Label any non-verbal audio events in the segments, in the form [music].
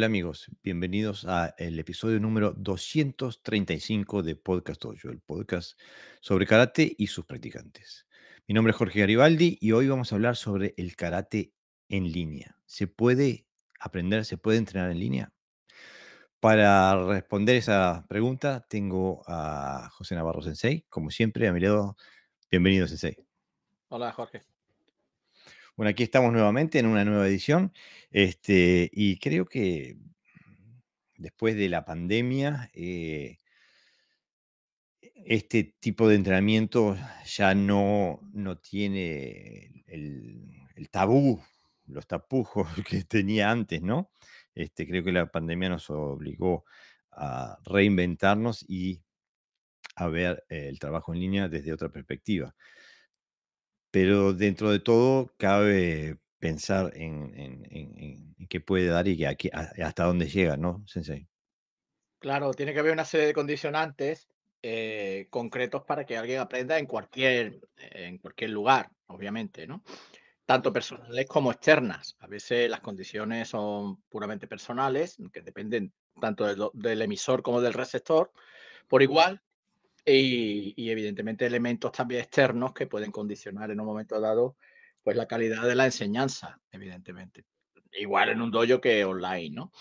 Hola amigos, bienvenidos a el episodio número 235 de Podcast Oyo, el podcast sobre karate y sus practicantes. Mi nombre es Jorge Garibaldi y hoy vamos a hablar sobre el karate en línea. ¿Se puede aprender, se puede entrenar en línea? Para responder esa pregunta tengo a José Navarro Sensei, como siempre, a mi lado. Bienvenido Sensei. Hola Jorge. Bueno, aquí estamos nuevamente en una nueva edición este, y creo que después de la pandemia, eh, este tipo de entrenamiento ya no, tiene el, tabú, los tapujos [laughs] que tenía antes, ¿no? Este, creo que la pandemia nos obligó a reinventarnos y a ver eh, el trabajo en línea desde otra perspectiva. Pero dentro de todo, cabe pensar en, en, qué puede dar y hasta dónde llega, ¿no, Sensei? Claro, tiene que haber una serie de condicionantes eh, concretos para que alguien aprenda en cualquier, en cualquier lugar, obviamente, ¿no? Tanto personales como externas. A veces las condiciones son puramente personales, que dependen tanto del emisor como del receptor, por igual, y, evidentemente elementos también externos que pueden condicionar en un momento dado pues la calidad de la enseñanza, evidentemente. Igual en un dojo que online, ¿no?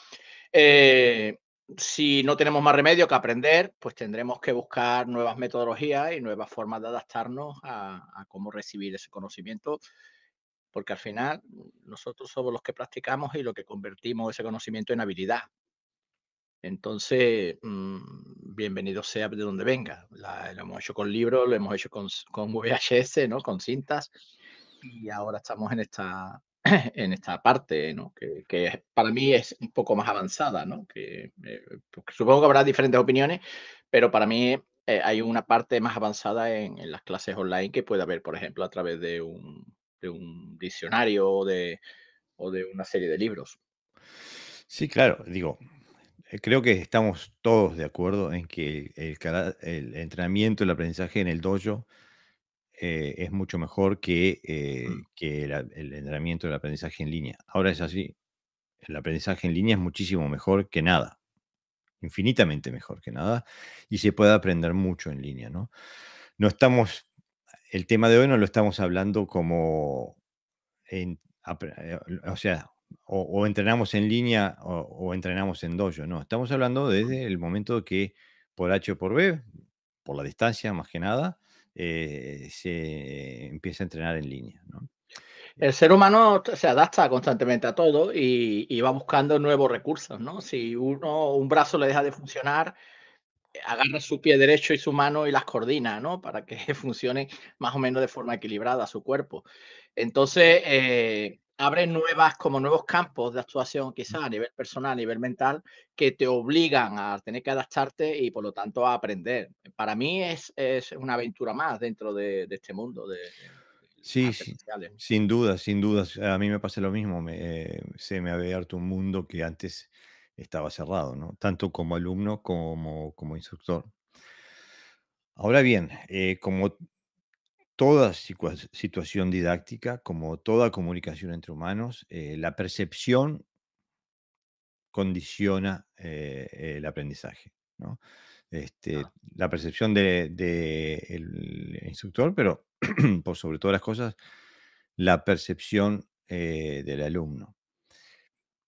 Eh, si no tenemos más remedio que aprender, pues tendremos que buscar nuevas metodologías y nuevas formas de adaptarnos a, a cómo recibir ese conocimiento, porque al final nosotros somos los que practicamos y lo que convertimos ese conocimiento en habilidad. Entonces, mm, bienvenido sea de donde venga. lo hemos hecho con libros, lo hemos hecho con, VHS, ¿no? Con cintas. Y ahora estamos en esta, [clears throat] en esta parte, ¿no? que, para mí es un poco más avanzada, ¿no? que, eh, pues, supongo que habrá diferentes opiniones, pero para mí eh, hay una parte más avanzada en, las clases online que puede haber, por ejemplo, a través de un, diccionario o de, o de, una serie de libros. Sí, claro, digo, eh, creo que estamos todos de acuerdo en que el, el entrenamiento, el aprendizaje en el dojo eh, es mucho mejor que, mm. el, eh, el, entrenamiento, el aprendizaje en línea. Ahora es así, el aprendizaje en línea es muchísimo mejor que nada, infinitamente mejor que nada, y se puede aprender mucho en línea, ¿no? No estamos, el tema de hoy no lo estamos hablando como, o sea, o, entrenamos en línea o, entrenamos en dojo. No, estamos hablando desde el momento que por H o por B, por la distancia más que nada, eh, se empieza a entrenar en línea. ¿no? El ser humano se adapta constantemente a todo y, va buscando nuevos recursos, ¿no? Si uno, un brazo le deja de funcionar, eh, agarra su pie derecho y su mano y las coordina, ¿no? Para que [laughs] funcione más o menos de forma equilibrada su cuerpo. Entonces, eh, abre nuevas, como nuevos campos de actuación, quizás a nivel personal, a nivel mental, que te obligan a tener que adaptarte y por lo tanto a aprender. Para mí es, una aventura más dentro de, este mundo. De, sí, sí sin duda, sin duda. A mí me pasa lo mismo. Eh, se me había abierto un mundo que antes estaba cerrado, ¿no? tanto como alumno como como instructor. Ahora bien, eh, como toda situación didáctica, como toda comunicación entre humanos, eh, la percepción condiciona eh, el aprendizaje. Este, ah. La percepción del de, instructor, pero [clears throat] por sobre todas las cosas, la percepción eh, del alumno.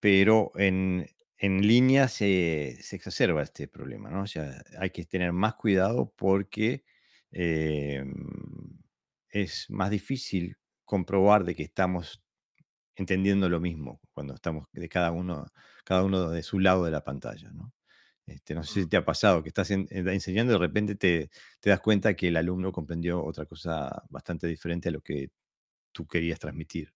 Pero en, línea se, exacerba este problema, ¿no? sea, hay que tener más cuidado porque em, es más difícil comprobar de que estamos entendiendo lo mismo cuando estamos de cada uno, cada uno de su lado de la pantalla, ¿no? Este, no sé si mm. te ha pasado que estás eh, enseñando y de repente te, das cuenta que el alumno comprendió otra cosa bastante diferente a lo que tú querías transmitir.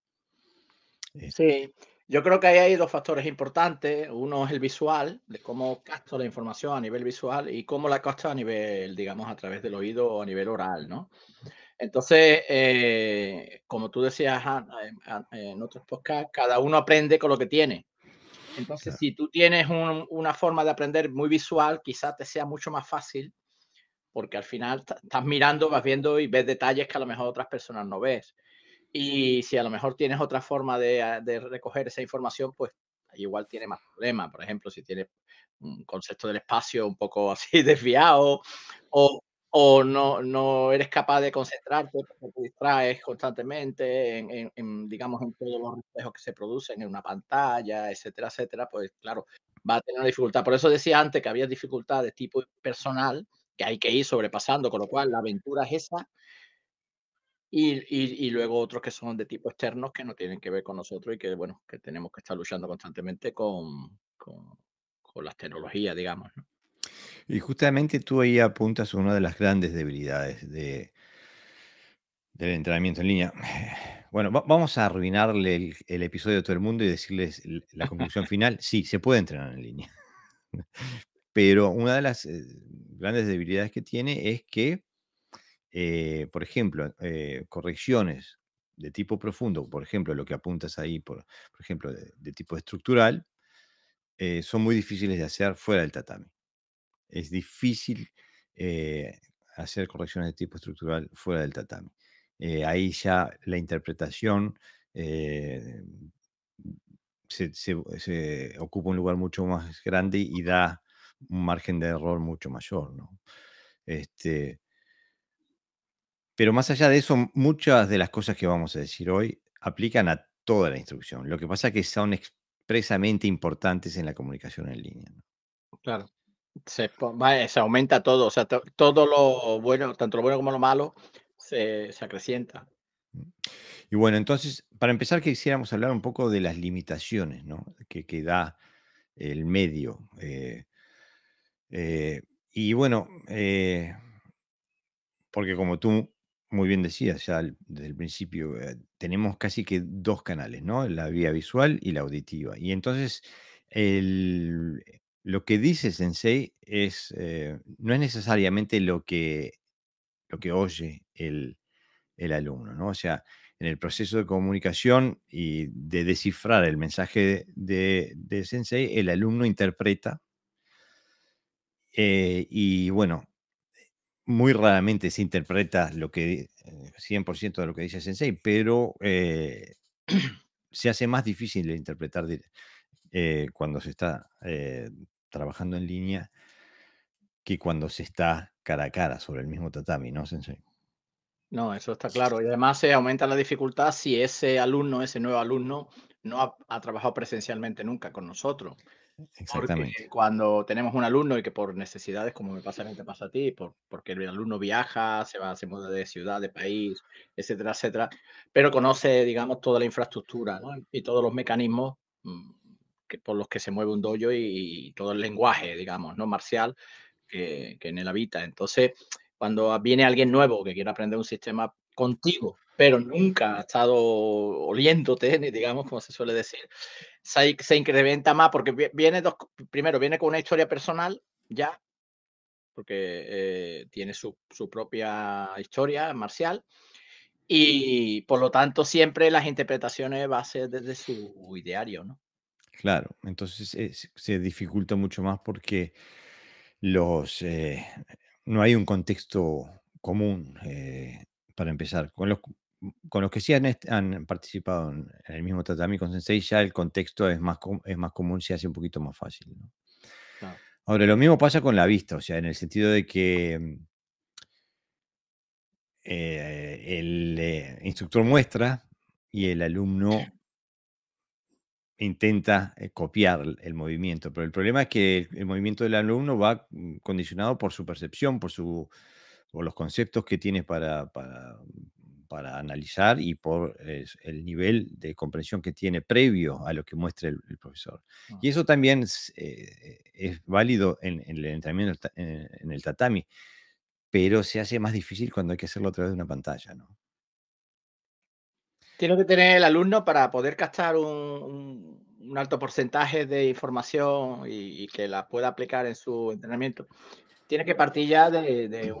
Este. Sí, yo creo que ahí hay dos factores importantes. Uno es el visual, de cómo capto la información a nivel visual y cómo la capto a nivel, digamos, a través del oído o a nivel oral, ¿no? Entonces, eh, como tú decías ah, ah, en otros podcasts, cada uno aprende con lo que tiene. Entonces, si tú tienes una forma de aprender muy visual, quizás te sea mucho más fácil, porque al final estás mirando, vas viendo y ves detalles que a lo mejor otras personas no ves. Y si a lo mejor tienes otra forma de, ah, de recoger esa información, pues igual tiene más problemas. Por ejemplo, si tienes un concepto del espacio un poco [laughs] así desviado o, o no, no eres capaz de concentrarte porque te distraes constantemente en, digamos, en todos los reflejos que se producen en una pantalla, etcétera, etcétera, pues claro, va a tener dificultad. Por eso decía antes que había dificultad de tipo personal que hay que ir sobrepasando, con lo cual la aventura es esa. Y, y, luego otros que son de tipo externos que no tienen que ver con nosotros y que, bueno, que tenemos que estar luchando constantemente con, con, con las tecnologías, digamos. ¿no? Y justamente tú ahí apuntas a una de las grandes debilidades de, del entrenamiento en línea. [sighs] Bueno, vamos a arruinarle el, episodio a todo el mundo y decirles la conclusión [laughs] final. Sí, se puede entrenar en línea. [laughs] Pero una de las eh, grandes debilidades que tiene es que, eh, por ejemplo, eh, correcciones de tipo profundo, por ejemplo, lo que apuntas ahí, por, ejemplo, de, tipo estructural, son muy difíciles de hacer fuera del tatami es difícil eh, hacer correcciones de tipo estructural fuera del tatami. Eh, ahí ya la interpretación eh, se, ocupa un lugar mucho más grande y da un margen de error mucho mayor. Este, pero más allá de eso, muchas de las cosas que vamos a decir hoy aplican a toda la instrucción. Lo que pasa es que son expresamente importantes en la comunicación en línea. Claro. Se, aumenta todo, o sea, todo lo bueno, tanto lo bueno como lo malo, se, acrecienta. Mm. Y bueno, entonces, para empezar, quisiéramos hablar un poco de las limitaciones que, da el medio. Eh, eh, y bueno, eh, porque como tú muy bien decías ya desde el principio, tenemos casi que dos canales, ¿no? La vía visual y la auditiva. Y entonces, el, lo que dice Sensei es, eh, no es necesariamente lo que, lo que oye el, alumno, ¿no? O sea, en el proceso de comunicación y de descifrar el mensaje de, de, Sensei, el alumno interpreta eh, y bueno, muy raramente se interpreta lo que 100% eh, de lo que dice Sensei, pero [clears throat] se hace más difícil de interpretar cuando se está trabajando en línea que cuando se está cara a cara sobre el mismo tatami, ¿no, Sensei? No, eso está claro. Y además se eh, aumenta la dificultad si ese alumno, ese nuevo alumno, no ha, trabajado presencialmente nunca con nosotros. Exactamente. Porque cuando tenemos un alumno y que por necesidades, como me pasa a te pasa a ti, por, porque el alumno viaja, se va, se muda de ciudad, de país, etcétera, etcétera, pero conoce, digamos, toda la infraestructura y todos los mecanismos mm, que, por los que se mueve un dojo y, todo el lenguaje, digamos, ¿no? Marcial que, en él habita. Entonces, cuando viene alguien nuevo que quiere aprender un sistema contigo, pero nunca ha estado oliéndote, digamos, como se suele decir, se, incrementa más porque viene dos, primero viene con una historia personal ya, porque eh, tiene su, su, propia historia marcial y por lo tanto siempre las interpretaciones va a ser desde su ideario, ¿no? Claro, entonces eh, se dificulta mucho más porque los, eh, no hay un contexto común eh, para empezar. Con los, que sí han, participado en, el mismo tatami con Sensei, ya el contexto es más, común, se hace un poquito más fácil. Ahora, lo mismo pasa con la vista, o sea, en el sentido de que mm, el instructor muestra y el alumno intenta eh, copiar el movimiento, pero el problema es que el, movimiento del alumno va mm, condicionado por su percepción, por, su, los conceptos que tiene para, para, analizar y por el nivel de comprensión que tiene previo a lo que muestra el, profesor. Ah. Y eso también eh, es, válido en, el entrenamiento en, en el tatami, pero se hace más difícil cuando hay que hacerlo a través de una pantalla, ¿no? Tiene que tener el alumno para poder captar un, alto porcentaje de información y, que la pueda aplicar en su entrenamiento. Tiene que partir ya de,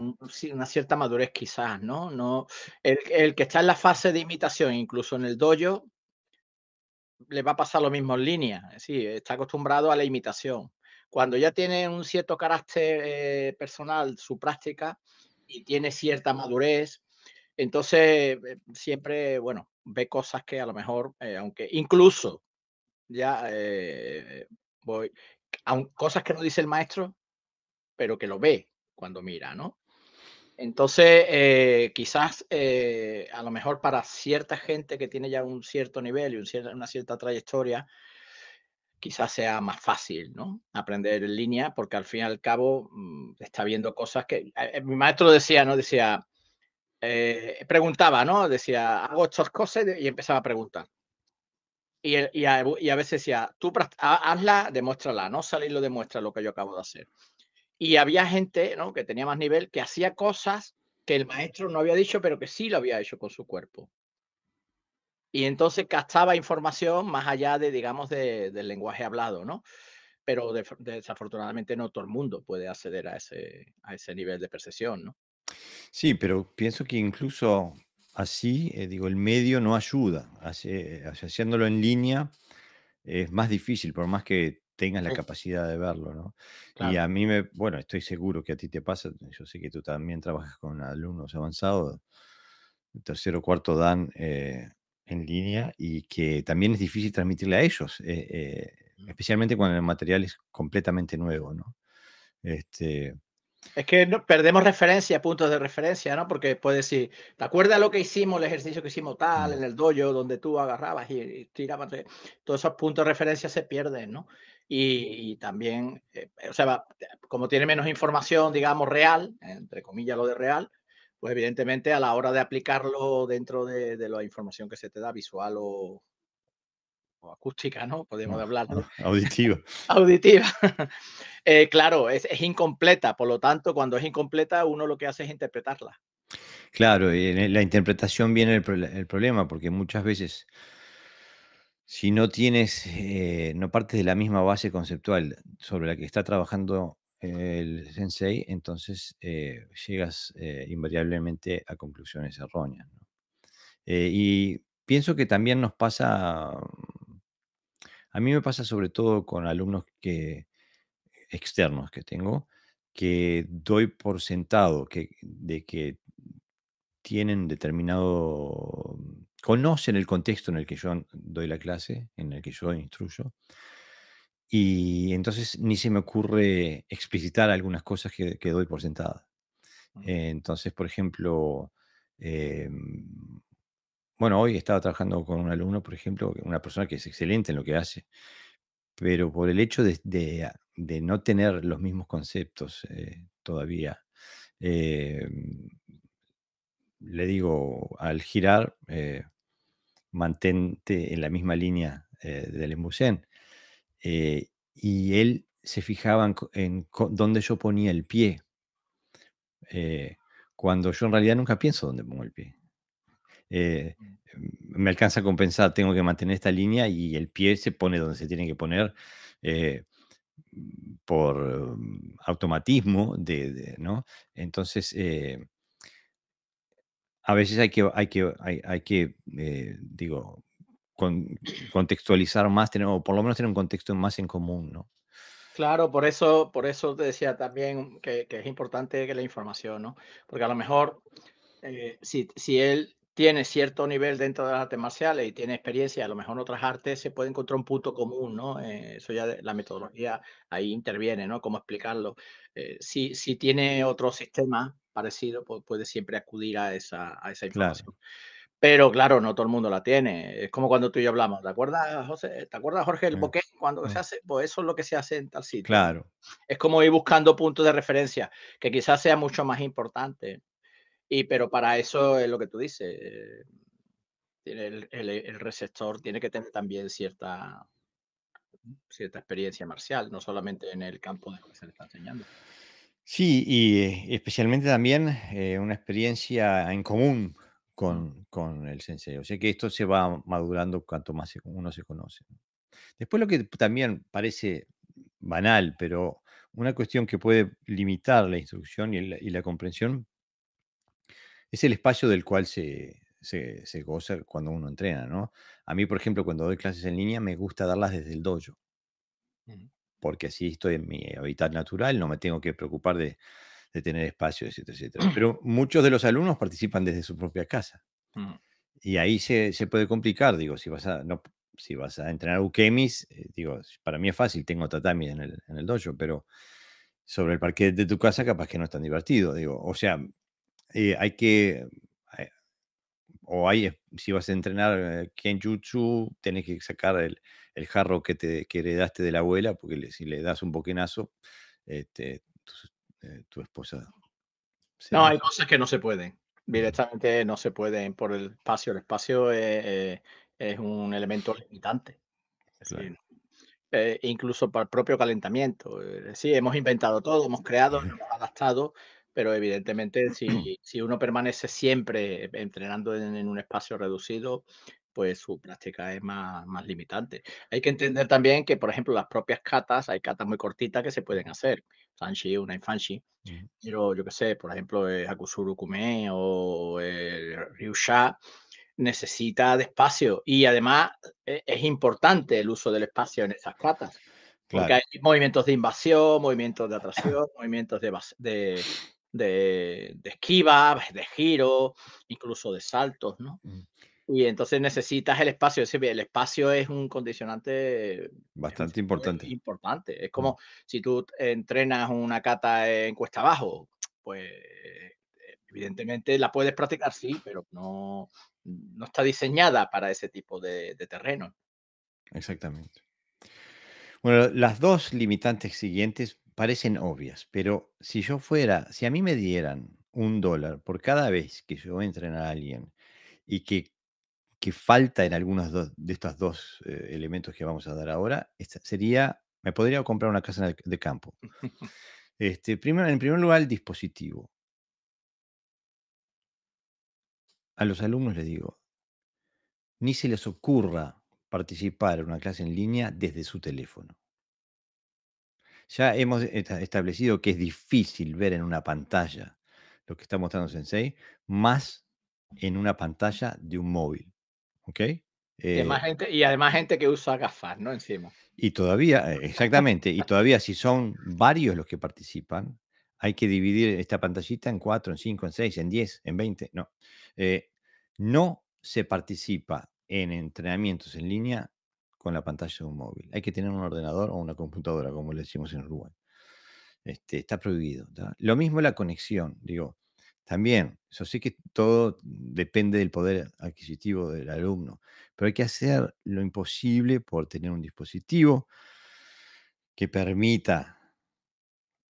una cierta madurez quizás, ¿no? no el, que está en la fase de imitación, incluso en el dojo, le va a pasar lo mismo en línea. Sí, está acostumbrado a la imitación. Cuando ya tiene un cierto carácter eh, personal su práctica y tiene cierta madurez, entonces, eh, siempre, bueno, ve cosas que a lo mejor, eh, aunque incluso ya eh, voy, aun, cosas que no dice el maestro, pero que lo ve cuando mira, ¿no? Entonces, eh, quizás a lo mejor para cierta gente que tiene ya un cierto nivel y una cierta trayectoria, quizás sea más fácil, ¿no? Aprender en línea, porque al fin y al cabo mm, está viendo cosas que... Mi maestro decía, ¿no? Decía, eh, preguntaba, ¿no? Decía, hago estas cosas y empezaba a preguntar. Y, a, veces decía, tú hazla, demuéstrala, no salí lo demuestra lo que yo acabo de hacer. Y había gente, ¿no? Que tenía más nivel, que hacía cosas que el maestro no había dicho, pero que sí lo había hecho con su cuerpo. Y entonces captaba información más allá de, digamos, del lenguaje hablado, ¿no? Pero desafortunadamente no todo el mundo puede acceder a ese, a ese nivel de percepción, ¿no? Sí, pero pienso que incluso así, eh, digo, el medio no ayuda. Eh, haciéndolo en línea es más difícil, por más que tengas la capacidad de verlo, ¿no? Y a mí me, bueno, estoy seguro que a ti te pasa, yo sé que tú también trabajas con alumnos avanzados, tercero o cuarto dan eh, en línea y que también es difícil transmitirle a ellos, especialmente cuando el material es completamente nuevo, ¿no? Este, es que perdemos referencia, puntos de referencia, ¿no? Porque puedes decir, ¿te acuerdas lo que hicimos, el ejercicio que hicimos tal, en el dojo, donde tú agarrabas y, tirabas? Todos esos puntos de referencia se pierden, ¿no? Y, también, eh, o sea, como tiene menos información, digamos, real, entre comillas lo de real, pues evidentemente a la hora de aplicarlo dentro de la información que se te da, visual o, acústica, ¿no? Podemos ah, hablar. Auditiva. [laughs] auditiva. [laughs] Eh, claro, es, incompleta, por lo tanto, cuando es incompleta, uno lo que hace es interpretarla. Claro, y en e, la interpretación viene el, problema, porque muchas veces, si no tienes, eh, no partes de la misma base conceptual sobre la que está trabajando el sensei, entonces eh, llegas invariablemente a conclusiones erróneas. y pienso que también nos pasa a mí me pasa sobre todo con alumnos que, externos que tengo, que doy por sentado que, de que tienen determinado, conocen el contexto en el que yo doy la clase, en el que yo instruyo, y entonces ni se me ocurre explicitar algunas cosas que, doy por sentada entonces, por ejemplo, em, bueno, hoy estaba trabajando con un alumno, por ejemplo, una persona que es excelente en lo que hace, pero por el hecho de, ah, no tener los mismos conceptos eh, todavía, eh, le digo, al girar, eh, mantente en la misma línea del embucén. y él se fijaba en, en dónde yo ponía el pie, cuando yo en realidad nunca pienso dónde pongo el pie. Eh, mm. Mm, me alcanza a compensar, tengo que mantener esta línea y el pie se pone donde se tiene que poner eh, mm, por automatismo, de, ¿no? Entonces, eh, a veces hay que, hay que, hay, hay que digo, contextualizar más, o por lo menos tener un contexto más en común, ¿no? Claro, por eso, por eso te decía también que, que es importante que la información, ¿no? Porque a lo mejor si, si, él tiene cierto nivel dentro de las artes marciales y tiene experiencia, a lo mejor en otras artes se puede encontrar un punto común, ¿no? Eh, eso ya la metodología ahí interviene, ¿no? Cómo explicarlo. Eh, si, si tiene otro sistema parecido, pues puede siempre acudir a esa, a esa información. Pero claro, no todo el mundo la tiene. Es como cuando tú y yo hablamos, ¿te acuerdas, José? ¿Te acuerdas, Jorge, el sí. Mm, cuando mm. se hace? Pues eso es lo que se hace en tal sitio. Claro. Es como ir buscando puntos de referencia, que quizás sea mucho más importante y pero para eso es lo que tú dices. el, receptor tiene que tener también cierta, cierta experiencia marcial, no solamente en el campo de lo que se le está enseñando. Sí, y especialmente también eh, una experiencia en común con, el sensei. O sea que esto se va madurando cuanto más uno se conoce. Después lo que también parece banal, pero una cuestión que puede limitar la instrucción y la comprensión es el espacio del cual se, se, goza cuando uno entrena, ¿no? A mí, por ejemplo, cuando doy clases en línea, me gusta darlas desde el dojo, porque así estoy en mi hábitat natural, no me tengo que preocupar de, tener espacio, etcétera, etcétera. [clears throat] Pero muchos de los alumnos participan desde su propia casa. Mm. Y ahí se, puede complicar, digo, si vas a, no, si vas a entrenar ukemis, eh, digo, para mí es fácil, tengo tatami en el, en el dojo, pero sobre el parque de tu casa capaz que no es tan divertido, digo, o sea, eh, hay que, eh, o hay, si vas a entrenar eh, Kenjutsu, tienes que sacar el, jarro que, te, que heredaste de la abuela, porque si le das un boquenazo, este, tu, esposa... no, hay cosas que no se pueden, directamente no se pueden por el espacio, el espacio es, un elemento limitante. incluso para el propio calentamiento. sí, hemos inventado todo, hemos creado, hemos adaptado, pero evidentemente mm. si, si uno permanece siempre entrenando en, un espacio reducido, pues su práctica es más, más limitante. Hay que entender también que, por ejemplo, las propias catas, hay catas muy cortitas que se pueden hacer, Sanshi, una Infanshi, mm. pero yo qué sé, por ejemplo, es eh, Hakusuru Kume o el eh, Ryusha, necesita de espacio y además eh, es importante el uso del espacio en esas catas. Porque hay movimientos de invasión, movimientos de [coughs] atracción, movimientos de, de, de, de esquiva, [laughs] de giro, incluso de saltos, ¿no? Mm. Y entonces necesitas el espacio. El espacio es un condicionante bastante importante. Importante. Es mm. como si tú entrenas una cata en cuesta abajo, pues eh, evidentemente la puedes practicar, sí, pero no, no está diseñada para ese tipo de terreno. Exactamente. Bueno, las dos limitantes siguientes parecen obvias, pero si yo fuera, si a mí me dieran un dólar por cada vez que yo entren a alguien y que, falta en algunos de estos dos eh, elementos que vamos a dar ahora, sería, me podría comprar una casa de campo. Este, primero, en primer lugar, el dispositivo. A los alumnos les digo, ni se les ocurra participar en una clase en línea desde su teléfono. Ya hemos establecido que es difícil ver en una pantalla lo que está mostrando Sensei, más en una pantalla de un móvil. ¿Ok? Eh y, además gente que usa gafas, ¿no? Encima. Y todavía, eh, exactamente, y [laughs] todavía si son varios los que participan, hay que dividir esta pantallita en cuatro, en cinco, en seis, en 10, en 20, no. Eh, no se participa en entrenamientos en línea con la pantalla de un móvil. Hay que tener un ordenador o una computadora, como le decimos en Uruguay. Este, está prohibido. Lo mismo la conexión, digo. También, eso sí que todo depende del poder adquisitivo del alumno, pero hay que hacer lo imposible por tener un dispositivo que permita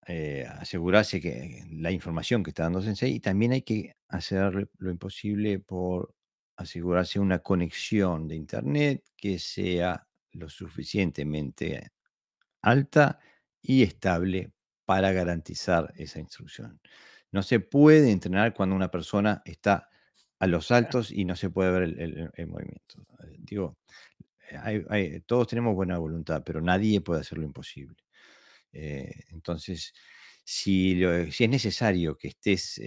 eh, asegurarse que la información que está dando Sensei y también hay que hacer lo imposible por asegurarse una conexión de Internet que sea lo suficientemente alta y estable para garantizar esa instrucción. No se puede entrenar cuando una persona está a los altos y no se puede ver el, movimiento. Eh, digo, eh, todos tenemos buena voluntad, pero nadie puede hacer lo imposible. Eh, entonces, si, es necesario que estés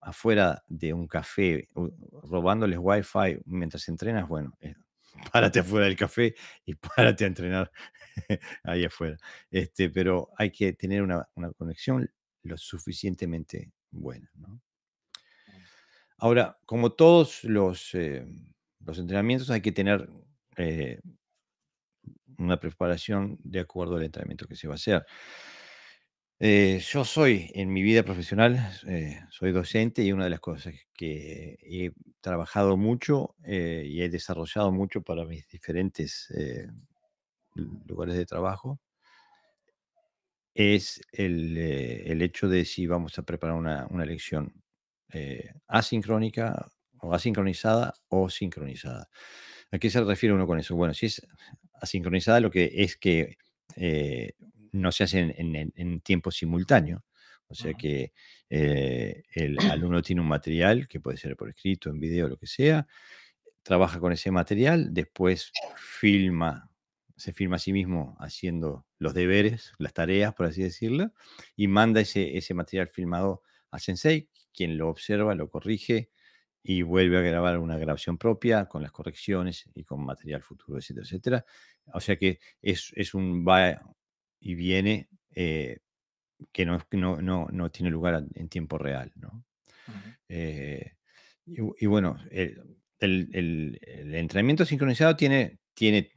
afuera de un café robándoles wifi mientras entrenas, bueno, [laughs] párate afuera del café y párate a entrenar [laughs] ahí afuera. Este, pero hay que tener una, conexión lo suficientemente buena. Ahora, como todos eh, los, entrenamientos, hay que tener eh, una preparación de acuerdo al entrenamiento que se va a hacer. Eh, yo soy en mi vida profesional, eh, soy docente y una de las cosas que he trabajado mucho eh, y he desarrollado mucho para mis diferentes lugares de trabajo es el, el, hecho de si vamos a preparar una, una lección asincrónica o asincronizada o sincronizada. ¿A qué se refiere uno con eso? Bueno, si es asincronizada, lo que es que no se hacen en, tiempo simultáneo. O sea que eh, el alumno tiene un material que puede ser por escrito, en video, lo que sea, trabaja con ese material, después filma, se filma a sí mismo haciendo los deberes, las tareas, por así decirlo, y manda ese, ese material filmado a Sensei, quien lo observa, lo corrige y vuelve a grabar una grabación propia con las correcciones y con material futuro, etcétera, etcétera. O sea que es, es un, y viene eh, que no, tiene lugar en tiempo real. Eh, y, bueno, eh, el, entrenamiento sincronizado tiene, tiene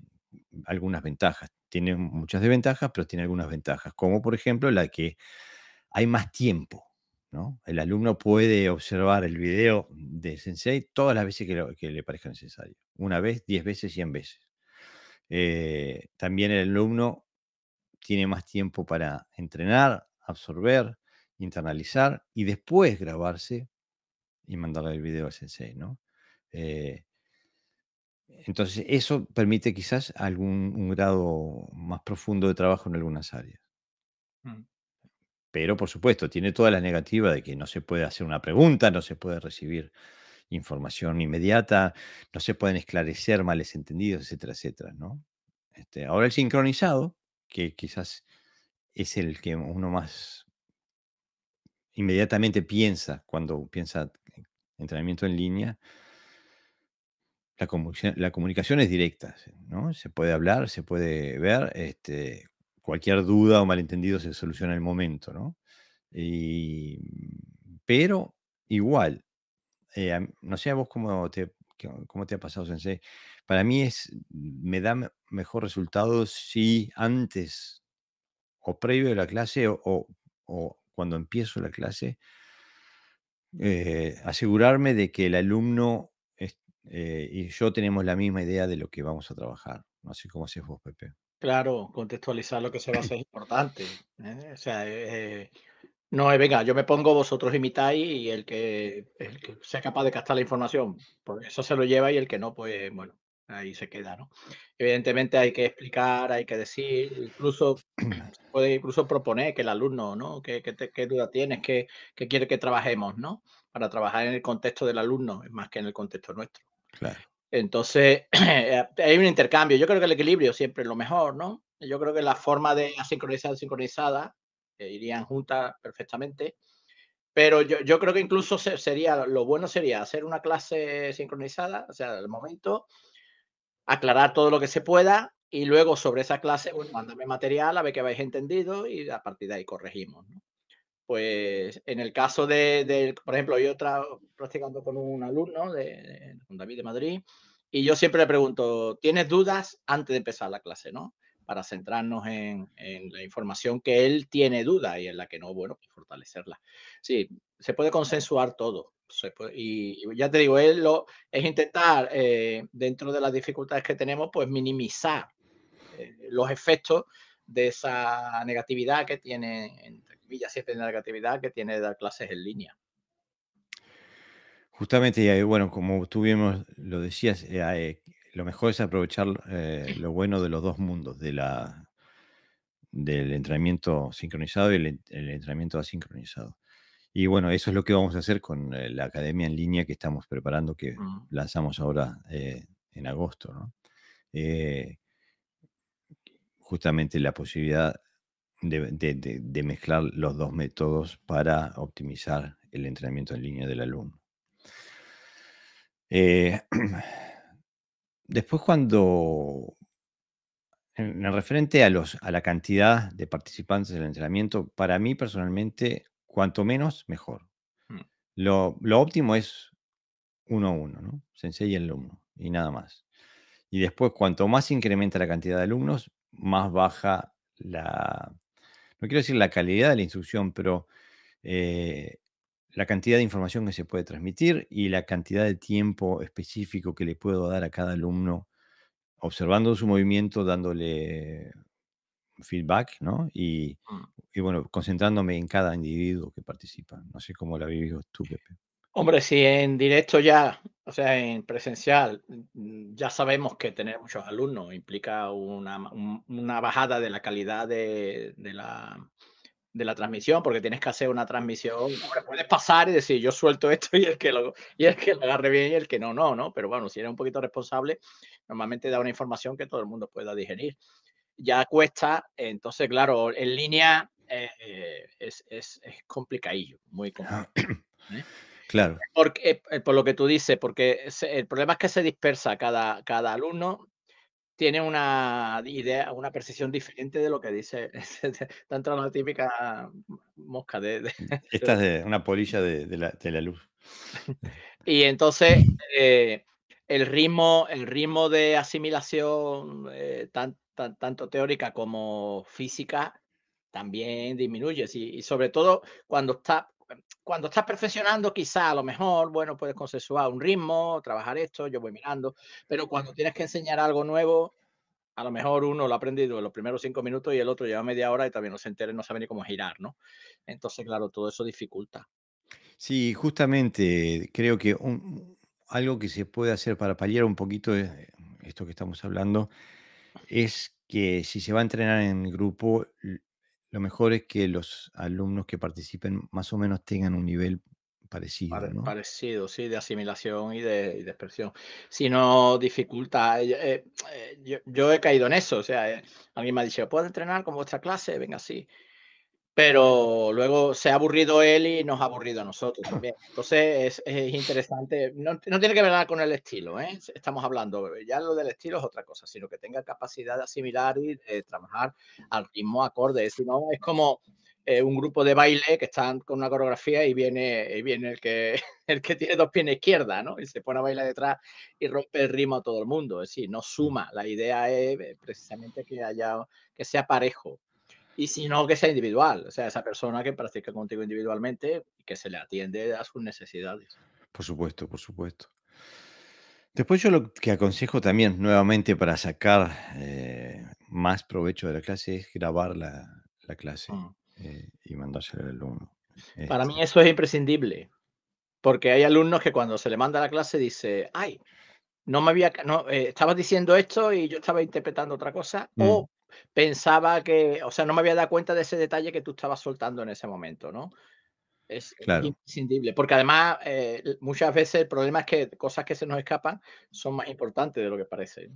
algunas ventajas. Tiene muchas desventajas, pero tiene algunas ventajas, como por ejemplo la que hay más tiempo. El alumno puede observar el video de Sensei todas las veces que, le parezca necesario. Una vez, diez veces, cien veces. también el alumno tiene más tiempo para entrenar, absorber, internalizar y después grabarse y mandarle el video al Sensei, ¿no? Eh, entonces, eso permite quizás algún un grado más profundo de trabajo en algunas áreas. Mm. Pero, por supuesto, tiene toda la negativa de que no se puede hacer una pregunta, no se puede recibir información inmediata, no se pueden esclarecer males entendidos, etcétera, etcétera, ¿no? Este, ahora el sincronizado que quizás es el que uno más inmediatamente piensa cuando piensa entrenamiento en línea, la, comunicación es directa, ¿no? Se puede hablar, se puede ver, este, cualquier duda o malentendido se soluciona en el momento, pero igual, eh, no sé a vos cómo te, cómo te ha pasado, Sensei, para mí es, me da mejor resultado si antes o previo de la clase o, cuando empiezo la clase, eh, asegurarme de que el alumno eh, y yo tenemos la misma idea de lo que vamos a trabajar. así como si haces vos, Pepe. Claro, contextualizar lo que se va a hacer es [clears throat] importante. ¿eh? O sea, no venga, yo me pongo, vosotros imitáis y el que, sea capaz de captar la información, porque eso se lo lleva y el que no, pues bueno ahí se queda, ¿no? Evidentemente hay que explicar, hay que decir, incluso [clears throat] puede incluso proponer que el alumno, ¿no? ¿Qué, qué, duda tienes? ¿Qué, quiere que trabajemos, ¿no? Para trabajar en el contexto del alumno, más que en el contexto nuestro. Claro. Entonces, [clears throat] hay un intercambio. Yo creo que el equilibrio siempre es lo mejor, ¿no? Yo creo que la forma de asincronizar sincronizada eh, irían juntas perfectamente. Pero yo, yo creo que incluso sería, lo bueno sería hacer una clase sincronizada, o sea, al momento, aclarar todo lo que se pueda y luego sobre esa clase, bueno, pues, mándame material a ver qué habéis entendido y a partir de ahí corregimos. Pues en el caso de, por ejemplo, yo otra practicando con un alumno de, con David de Madrid y yo siempre le pregunto, ¿tienes dudas antes de empezar la clase? ¿no? Para centrarnos en, en la información que él tiene duda y en la que no, bueno, pues, fortalecerla. Sí, se puede consensuar todo y, ya te digo, es, lo, es intentar, eh, dentro de las dificultades que tenemos, pues minimizar eh, los efectos de esa negatividad que tiene, negatividad que tiene dar clases en línea. Justamente, y bueno, como tú lo decías, eh, ah, lo mejor es aprovechar lo bueno de los dos mundos, de la, del entrenamiento sincronizado y el entrenamiento asincronizado. Y bueno, eso es lo que vamos a hacer con eh, la academia en línea que estamos preparando, que mm. lanzamos ahora eh, en agosto, eh, justamente la posibilidad de, mezclar los dos métodos para optimizar el entrenamiento en línea del alumno. [clears throat] después cuando, en, referente a, los, a la cantidad de participantes del entrenamiento, para mí personalmente Cuanto menos, mejor. Mm. Lo, óptimo es uno a uno, ¿no? Sensei y el alumno, y nada más. Y después, cuanto más incrementa la cantidad de alumnos, más baja la, no quiero decir la calidad de la instrucción, pero eh, la cantidad de información que se puede transmitir y la cantidad de tiempo específico que le puedo dar a cada alumno observando su movimiento, dándole feedback, ¿no? Y mm y bueno, concentrándome en cada individuo que participa. No sé cómo la vivido tú, Pepe. Hombre, si en directo ya, o sea, en presencial, mm, ya sabemos que tener muchos alumnos implica una, una bajada de la calidad de, de, la, de, la, transmisión, porque tienes que hacer una transmisión, puedes pasar y decir, yo suelto esto y el que lo, y el que lo agarre bien y el que no, no, ¿no? Pero bueno, si eres un poquito responsable, normalmente da una información que todo el mundo pueda digerir ya cuesta. Entonces, claro, en línea eh, es, es, es, complicadillo, muy complicado. [clears throat] ¿eh? Claro. Porque, eh, por lo que tú dices, porque el problema es que se dispersa cada, cada alumno, tiene una idea, una percepción diferente de lo que dice. [laughs] tanto típica mosca mm, [laughs] de. Esta es de una polilla de, la, luz. [laughs] Y entonces el ritmo, el ritmo de asimilación, tanto teórica como física, también disminuye Y, sobre todo cuando estás cuando estás perfeccionando, quizá a lo mejor, bueno, puedes consensuar un ritmo, trabajar esto, yo voy mirando, pero cuando tienes que enseñar algo nuevo, a lo mejor uno lo ha aprendido en los primeros cinco minutos y el otro lleva media hora y también no se entera no sabe ni cómo girar, ¿no? Entonces, claro, todo eso dificulta. Sí, justamente creo que un, algo que se puede hacer para paliar un poquito eh, esto que estamos hablando es que si se va a entrenar en grupo, lo mejor es que los alumnos que participen más o menos tengan un nivel parecido. Parecido, sí, de asimilación y de, expresión. Si no dificulta, eh, eh, eh, yo, he caído en eso, o sea, a me ha dicho, ¿puedo entrenar con vuestra clase? Venga, sí pero luego se ha aburrido él y nos ha aburrido a nosotros también. Entonces es, interesante, no, tiene que ver nada con el estilo, ¿eh? estamos hablando, eh, ya lo del estilo es otra cosa, sino que tenga capacidad de asimilar y de eh, trabajar al ritmo acorde, si no es como eh, un grupo de baile que están con una coreografía y viene, y viene el, que, [laughs] el que tiene dos pies la ¿no? Y se pone a bailar detrás y rompe el ritmo a todo el mundo, es decir, no suma, la idea es precisamente que haya, que sea parejo y que sea individual, o sea, esa persona que practica contigo individualmente y que se le atiende a sus necesidades. Por supuesto, por supuesto. Después yo lo que aconsejo también nuevamente para sacar eh, más provecho de la clase es grabar la, clase mm. eh, y mandársela al alumno. Para este mí eso es imprescindible, porque hay alumnos que cuando se le manda la clase dice, ay, no me había, no, eh, estabas diciendo esto y yo estaba interpretando otra cosa, mm. o pensaba que, o sea, no me había dado cuenta de ese detalle que tú estabas soltando en ese momento, ¿no? Es imprescindible, porque además eh, muchas veces el problema es que cosas que se nos escapan son más importantes de lo que parece.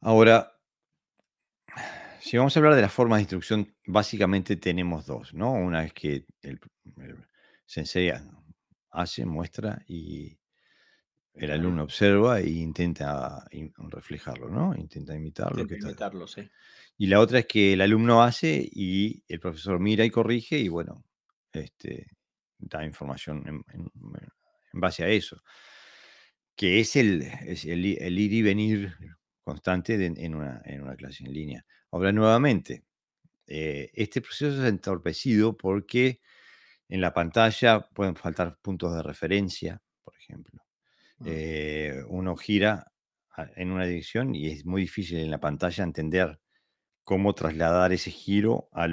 Ahora, si vamos a hablar de las formas de instrucción, básicamente tenemos dos, ¿no? Una es que el, el ah, hace, muestra y el alumno observa e intenta reflejarlo, ¿no? Intenta imitar lo que está. Imitarlo, Y la otra es que el alumno hace y el profesor mira y corrige y bueno, este, da información en, base a eso. Que es el, ir y venir constante en, una, clase en línea. Ahora, nuevamente, eh, este proceso es entorpecido porque en la pantalla pueden faltar puntos de referencia, por ejemplo. Eh, uno gira en una dirección y es muy difícil en la pantalla entender cómo trasladar ese giro a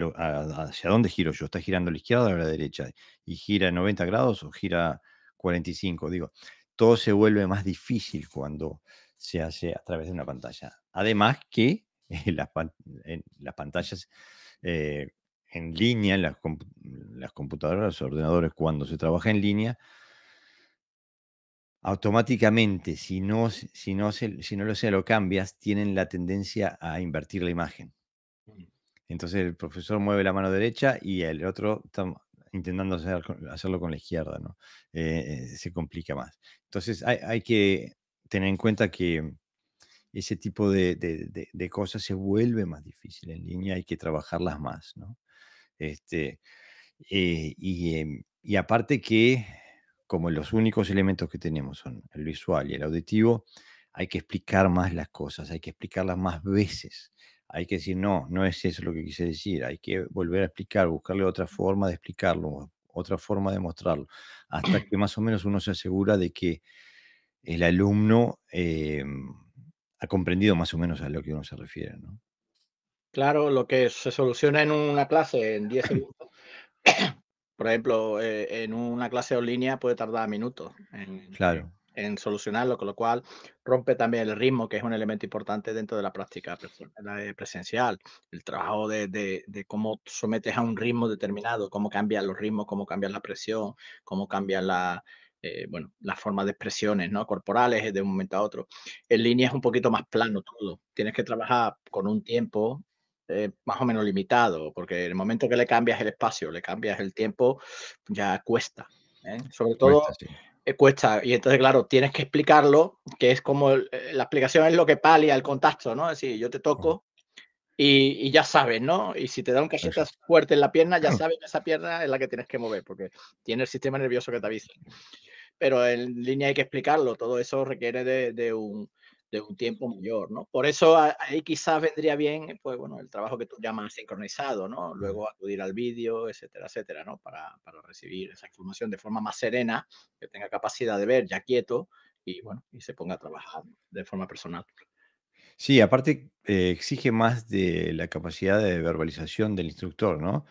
hacia dónde giro yo. ¿Está girando a la izquierda o a la derecha? ¿Y gira 90 grados o gira 45? Digo, todo se vuelve más difícil cuando se hace a través de una pantalla. Además que [laughs] las, pantallas eh, en línea, las computadoras, los ordenadores, cuando se trabaja en línea, automáticamente, si no, si, no si no lo, lo cambias, tienen la tendencia a invertir la imagen. Mm. Entonces el profesor mueve la mano derecha y el otro está intentando hacerlo con la izquierda, ¿no? Eh, eh, se complica más. Entonces hay, que tener en cuenta que ese tipo de, cosas se vuelve más difícil en línea, hay que trabajarlas más, Este, eh, y, em, y aparte que como los únicos elementos que tenemos son el visual y el auditivo, hay que explicar más las cosas, hay que explicarlas más veces. Hay que decir, no, no es eso lo que quise decir. Hay que volver a explicar, buscarle otra forma de explicarlo, otra forma de mostrarlo, hasta que más o menos uno se asegura de que el alumno eh, ha comprendido más o menos a lo que uno se refiere. Claro, lo que se soluciona en una clase en 10 [clears throat] segundos por ejemplo, eh, en una clase en línea puede tardar minutos en, claro. en solucionarlo, con lo cual rompe también el ritmo, que es un elemento importante dentro de la práctica eh, presencial. El trabajo de, cómo sometes a un ritmo determinado, cómo cambian los ritmos, cómo cambian la presión, cómo cambian la, eh, las formas de expresiones ¿no? corporales eh, de un momento a otro. En línea es un poquito más plano todo. Tienes que trabajar con un tiempo eh, más o menos limitado, porque en el momento que le cambias el espacio, le cambias el tiempo, ya cuesta. ¿eh? Sobre todo eh, cuesta, Y entonces, claro, tienes que explicarlo, que es como la explicación es lo que palia el contacto, ¿no? Es decir, yo te toco. Y, ya sabes, ¿no? Y si te da un cachete fuerte en la pierna, ya [clears throat] sabes que esa pierna es la que tienes que mover, porque tiene el sistema nervioso que te avisa. Pero en línea hay que explicarlo, todo eso requiere de, de un, de un tiempo mayor, ¿no? Por eso ahí quizás vendría bien, pues bueno, el trabajo que tú llamas sincronizado, ¿no? Luego acudir al vídeo, etcétera, etcétera, ¿no? Para, recibir esa información de forma más serena, que tenga capacidad de ver ya quieto y bueno, y se ponga a trabajar de forma personal. Sí, aparte eh, exige más de la capacidad de verbalización del instructor, ¿no?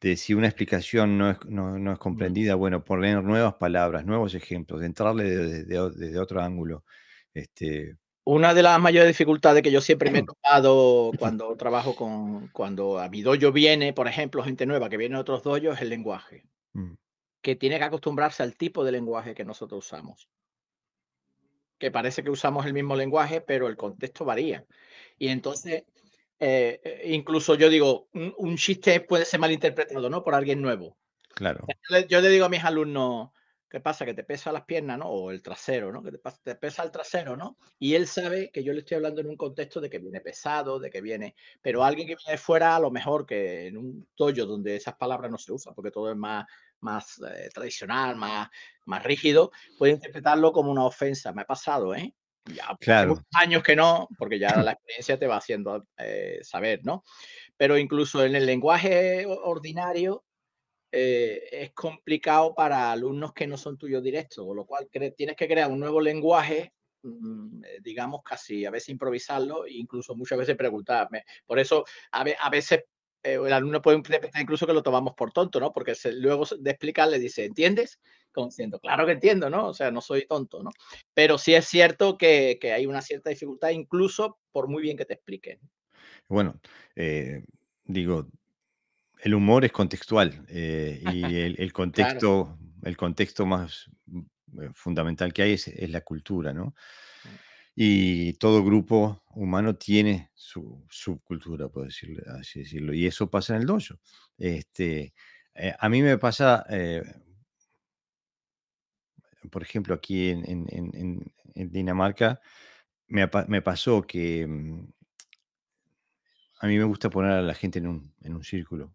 de si una explicación no es, comprendida, bueno, poner nuevas palabras, nuevos ejemplos, de entrarle desde, desde otro ángulo. Este... Una de las mayores dificultades que yo siempre me he [clears throat] topado cuando trabajo con, cuando a mi dojo viene, por ejemplo, gente nueva que viene a otros doyos, es el lenguaje. Mm. Que tiene que acostumbrarse al tipo de lenguaje que nosotros usamos. Que parece que usamos el mismo lenguaje, pero el contexto varía. Y entonces, eh, eh, incluso yo digo, un, chiste puede ser malinterpretado, ¿no? Por alguien nuevo. Claro. yo le digo a mis alumnos, ¿qué pasa? Que te pesa las piernas, ¿no? O el trasero, ¿no? Que te, pesa el trasero, ¿no? Y él sabe que yo le estoy hablando en un contexto de que viene pesado, de que viene, pero alguien que viene de fuera, a lo mejor que en un tollo donde esas palabras no se usan, porque todo es más, más eh, tradicional, más, más rígido, puede interpretarlo como una ofensa. Me ha pasado, ¿eh? ya pues, años que no, porque ya la experiencia te va haciendo eh, saber, ¿no? Pero incluso en el lenguaje ordinario, eh, es complicado para alumnos que no son tuyos directos, con lo cual tienes que crear un nuevo lenguaje mm, eh, digamos casi a veces improvisarlo e incluso muchas veces preguntarme. Por eso a, veces eh, el alumno puede pensar incluso que lo tomamos por tonto, ¿no? Porque luego de explicar le dice, ¿entiendes? claro que entiendo, ¿no? O sea, no soy tonto, ¿no? Pero sí es cierto que, hay una cierta dificultad, incluso por muy bien que te expliquen. Bueno, digo, el humor es contextual eh, y [laughs] el, contexto, el contexto más mm, eh, fundamental que hay es, la cultura, ¿no? Mm. Y todo grupo humano tiene su subcultura, por decirlo, así decirlo, y eso pasa en el dojo. Este, eh, a mí me pasa, por ejemplo, aquí en, Dinamarca, me, me, pasó que mm, a mí me gusta poner a la gente en un, en un círculo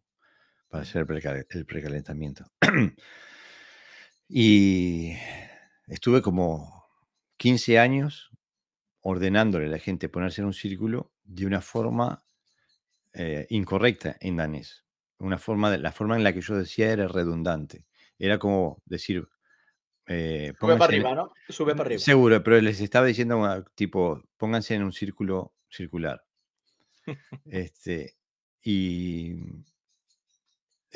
para hacer el precalentamiento. [clears throat] y estuve como 15 años ordenándole a la gente ponerse en un círculo de una forma eh, incorrecta en danés. Una forma de, la forma en la que yo decía era redundante. Era como decir... Eh, Sube para arriba, ¿no? Sube para arriba. Seguro, pero les estaba diciendo tipo, pónganse en un círculo circular. [laughs] este, y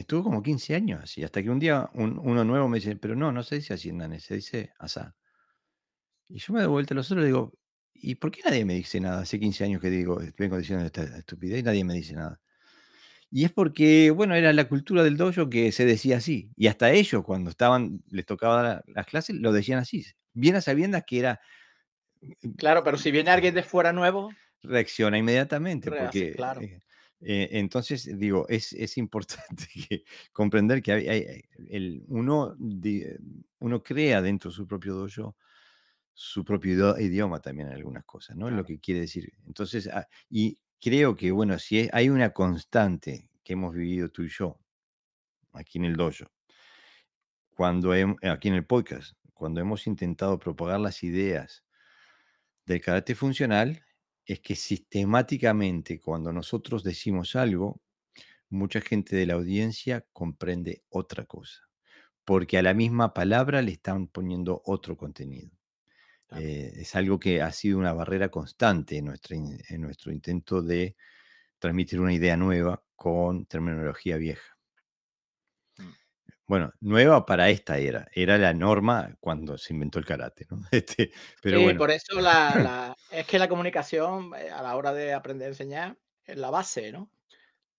estuvo como 15 años así, hasta que un día uno nuevo me dice, pero no, no se dice así, Nane, se dice asá. Y yo me doy vuelta a los otros y digo, ¿y por qué nadie me dice nada? Hace 15 años que digo, vengo diciendo esta estupidez y nadie me dice nada. Y es porque, bueno, era la cultura del dojo que se decía así. Y hasta ellos, cuando estaban, les tocaba las clases, lo decían así. Bien a sabiendas que era. Mm, claro, pero si viene alguien de fuera nuevo. Reacciona inmediatamente. porque, claro. Eh, eh, entonces, digo, es, es importante [laughs] comprender que hay, el, uno, uno crea dentro de su propio dojo su propio idioma también en algunas cosas, ¿no? es Lo que quiere decir. Entonces, ah, y creo que, bueno, si hay una constante que hemos vivido tú y yo, aquí en el dojo, cuando aquí en el podcast, cuando hemos intentado propagar las ideas del carácter funcional, es que sistemáticamente cuando nosotros decimos algo, mucha gente de la audiencia comprende otra cosa, porque a la misma palabra le están poniendo otro contenido. Eh, es algo que ha sido una barrera constante en nuestro intento de transmitir una idea nueva con terminología vieja bueno, nueva para esta era, era la norma cuando se inventó el karate, ¿no? [laughs] Este, pero sí, por eso [laughs] es que la comunicación eh, a la hora de aprender a enseñar es la base, ¿no?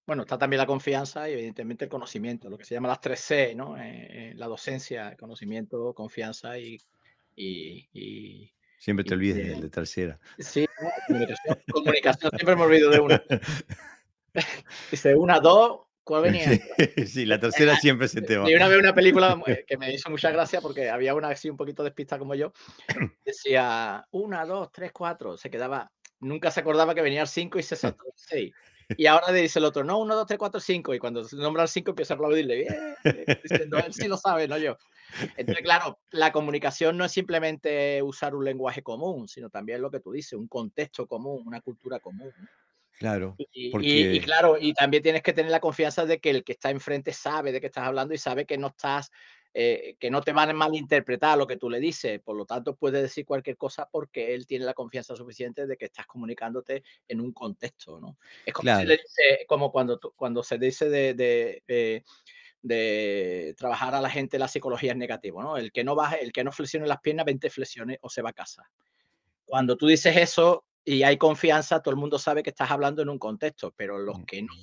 Bueno, está también la confianza y evidentemente el conocimiento, lo que se llama las tres c ¿no? Eh, eh, la docencia, conocimiento, confianza y... y, y siempre te olvides de tercera. Sí, comunicación, siempre me olvido de una. [laughs] Dice una, dos, Cuál venía. [laughs] sí, la tercera siempre se eh, te va. Y una vez una película [laughs] que me hizo mucha gracia porque había una así un poquito despista como yo. [coughs] Decía una, dos, tres, cuatro. Se quedaba. Nunca se acordaba que venía el cinco y se saltó el seis. Y ahora dice el otro, no, uno, dos, tres, cuatro, cinco. Y cuando nombra el cinco empieza a aplaudirle. Bien, diciendo, él sí lo sabe, no yo. Entonces, claro, la comunicación no es simplemente usar un lenguaje común, sino también lo que tú dices, un contexto común, una cultura común. Claro. Y, claro, y también tienes que tener la confianza de que el que está enfrente sabe de qué estás hablando y sabe que no estás, eh, que no te van a malinterpretar lo que tú le dices. Por lo tanto, puedes decir cualquier cosa porque él tiene la confianza suficiente de que estás comunicándote en un contexto, ¿no? Es como, cuando, se dice de, trabajar a la gente la psicología es negativo, ¿no? El que no va el que no flexione las piernas, 20 flexiones o se va a casa. Cuando tú dices eso, y hay confianza, todo el mundo sabe que estás hablando en un contexto, pero los mm. que no,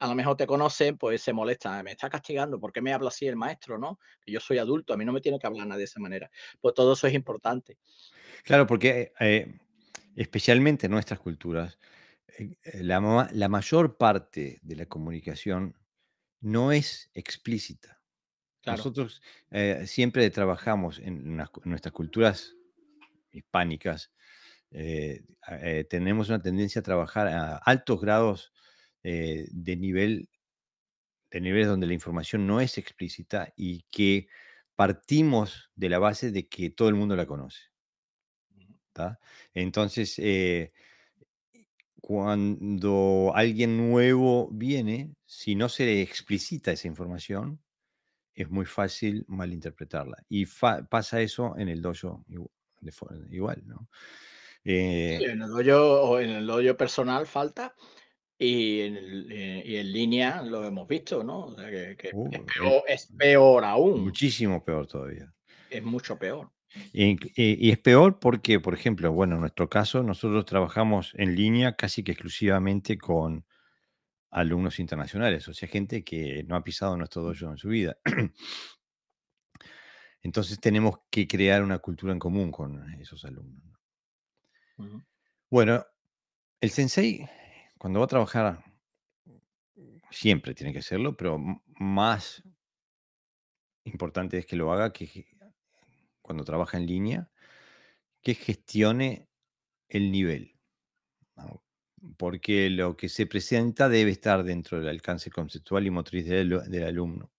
a lo mejor te conocen, pues se molestan, ah, me está castigando, ¿por qué me habla así el maestro? ¿no? Yo soy adulto, a mí no me tiene que hablar nada de esa manera. Pues todo eso es importante. Claro, porque eh, especialmente en nuestras culturas, eh, eh, la, la mayor parte de la comunicación no es explícita. Nosotros siempre trabajamos en, nuestras culturas hispánicas eh, eh, tenemos una tendencia a trabajar a altos grados eh, de nivel, de niveles donde la información no es explícita y que partimos de la base de que todo el mundo la conoce. Entonces, cuando alguien nuevo viene, si no se le explicita esa información, es muy fácil malinterpretarla. Y pasa eso en el dojo igual, igual ¿no? Eh, en el hoyo en el personal falta eh, y en, línea lo hemos visto, ¿no? es, uh, peor, aún. Muchísimo peor todavía. Es mucho peor. Y, y, es peor porque, por ejemplo, bueno, en nuestro caso, nosotros trabajamos en línea casi que exclusivamente con alumnos internacionales, o sea, gente que no ha pisado nuestro mm. dojo en su vida. [clears throat] Entonces tenemos que crear una cultura en común con esos alumnos. Bueno, el sensei, cuando va a trabajar, siempre tiene que hacerlo, pero más importante es que lo haga que cuando trabaja en línea, que gestione el nivel. Porque lo que se presenta debe estar dentro del alcance conceptual y motriz del, del alumno.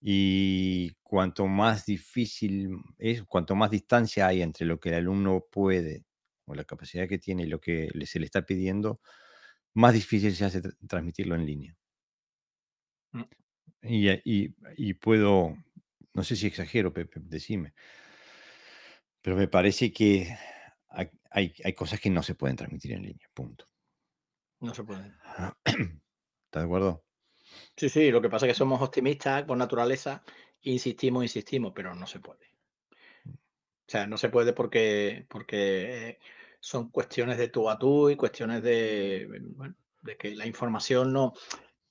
Y cuanto más difícil es, cuanto más distancia hay entre lo que el alumno puede o la capacidad que tiene y lo que se le está pidiendo, más difícil se hace transmitirlo en línea. Mm. Eh, y, puedo, no sé si exagero, Pepe, decime, pero me parece que hay, cosas que no se pueden transmitir en línea, punto. No se pueden. Ah, [clears throat] ¿Estás de acuerdo? Sí, sí, lo que pasa es que somos optimistas por naturaleza, insistimos, insistimos, pero no se puede. Mm. O sea, no se puede porque, porque eh, son cuestiones de tú a tú y cuestiones de, mm, bueno, de que la información no,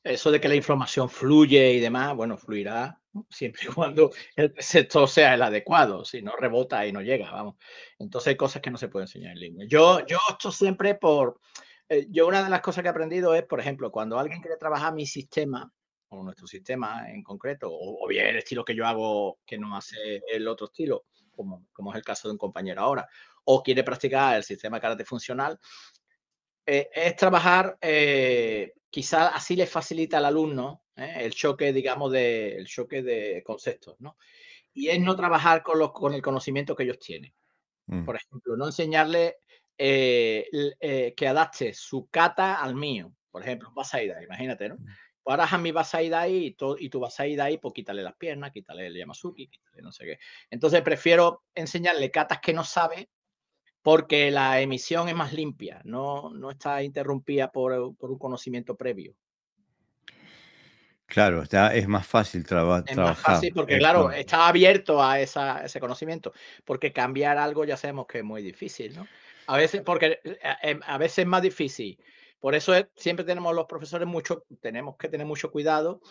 eso de que la información fluye y demás, bueno, fluirá [laughs] siempre y cuando el precepto sea el adecuado, si no rebota y no llega, vamos. Entonces hay cosas que no se pueden enseñar en línea. Yo, yo esto siempre por, eh, yo una de las cosas que he aprendido es, por ejemplo, cuando alguien quiere trabajar mi sistema, o nuestro sistema en concreto, o, bien el estilo que yo hago que no hace el otro estilo, como, como es el caso de un compañero ahora, o quiere practicar el sistema karate funcional, eh, es trabajar, eh, quizás así le facilita al alumno eh, el choque, digamos, de, el choque de conceptos, ¿no? Y es no trabajar con, los, con el conocimiento que ellos tienen. Mm. Por ejemplo, no enseñarle que adapte su kata al mío. Por ejemplo, Basaida, imagínate, ¿no? Mm. Pues ahora mí, vas a ir ahí y, tú, y tú vas a ir ahí, pues quítale las piernas, quítale el yamazuki, quítale no sé qué. Entonces prefiero enseñarle katas que no sabe porque la emisión es más limpia, no, no está interrumpida por, un conocimiento previo. Claro, es más fácil trabajar. Es más fácil porque, claro, está abierto a ese conocimiento, porque cambiar algo ya sabemos que es muy difícil, ¿no? A veces, porque eh, eh, a, veces es más difícil. Por eso siempre tenemos los profesores mucho, tenemos que tener mucho cuidado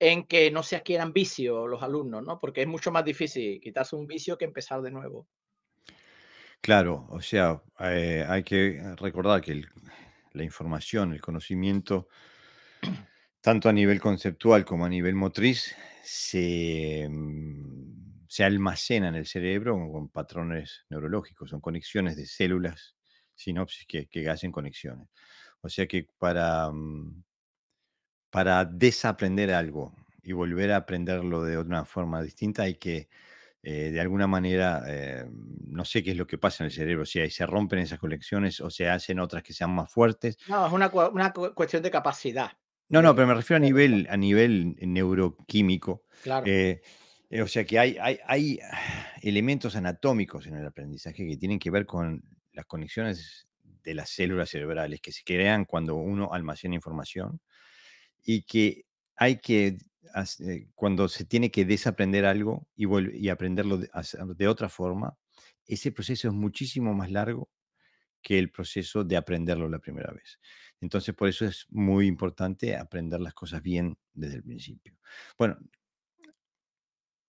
en que no se adquieran vicios los alumnos, ¿no? Porque es mucho más difícil quitarse un vicio que empezar de nuevo. Claro, o sea, eh, hay que eh, recordar que la información, el conocimiento, tanto a nivel conceptual como a nivel motriz, se, mm, almacena en el cerebro con, patrones neurológicos, son conexiones de células, sinopsis que, hacen conexiones. O sea que para, mm, para desaprender algo y volver a aprenderlo de una forma distinta hay que eh, de alguna manera, eh, no sé qué es lo que pasa en el cerebro, si se rompen esas conexiones o se hacen otras que sean más fuertes. No, es una, cuestión de capacidad. No, no, pero me refiero a nivel, a nivel neuroquímico. Claro. Eh, o sea que hay, hay, hay elementos anatómicos en el aprendizaje que tienen que ver con las conexiones de las células cerebrales que se crean cuando uno almacena información y que hay que eh, cuando se tiene que desaprender algo y, aprenderlo de, otra forma, ese proceso es muchísimo más largo que el proceso de aprenderlo la primera vez. Entonces, por eso es muy importante aprender las cosas bien desde el principio. Bueno,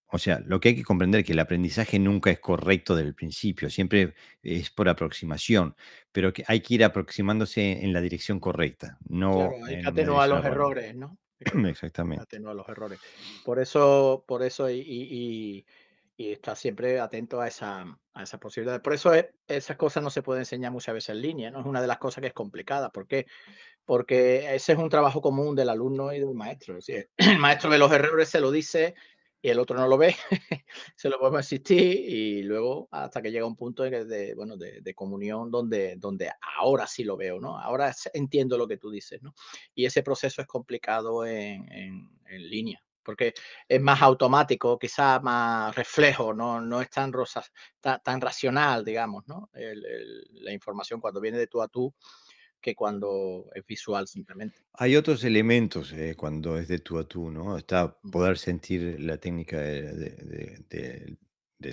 o sea, lo que hay que comprender es que el aprendizaje nunca es correcto desde el principio, siempre es por aproximación, pero que hay que ir aproximándose en la dirección correcta. No hay que atenuar los errores, ¿no? [clears throat] [clears throat] Exactamente. Atenúa los errores. Por eso, por eso y, está siempre atento a esa, a esa posibilidad. Por eso e, esas cosas no se pueden enseñar muchas veces en línea, ¿no? Es una de las cosas que es complicada. ¿Por Porque ese es un trabajo común del alumno y del maestro. [clears throat] El maestro de los errores, se lo dice, y el otro no lo ve, [laughs] se lo podemos asistir y luego hasta que llega un punto de, bueno, de, comunión donde, donde ahora sí lo veo, ¿no? Ahora entiendo lo que tú dices, ¿no? Y ese proceso es complicado en, en, línea, porque es más automático, quizás más reflejo, no, no es tan, rosa, tan, racional, digamos, ¿no? la información cuando viene de tú a tú que cuando es visual simplemente. Hay otros elementos eh, cuando es de tú a tú, ¿no? Está poder sentir la técnica de,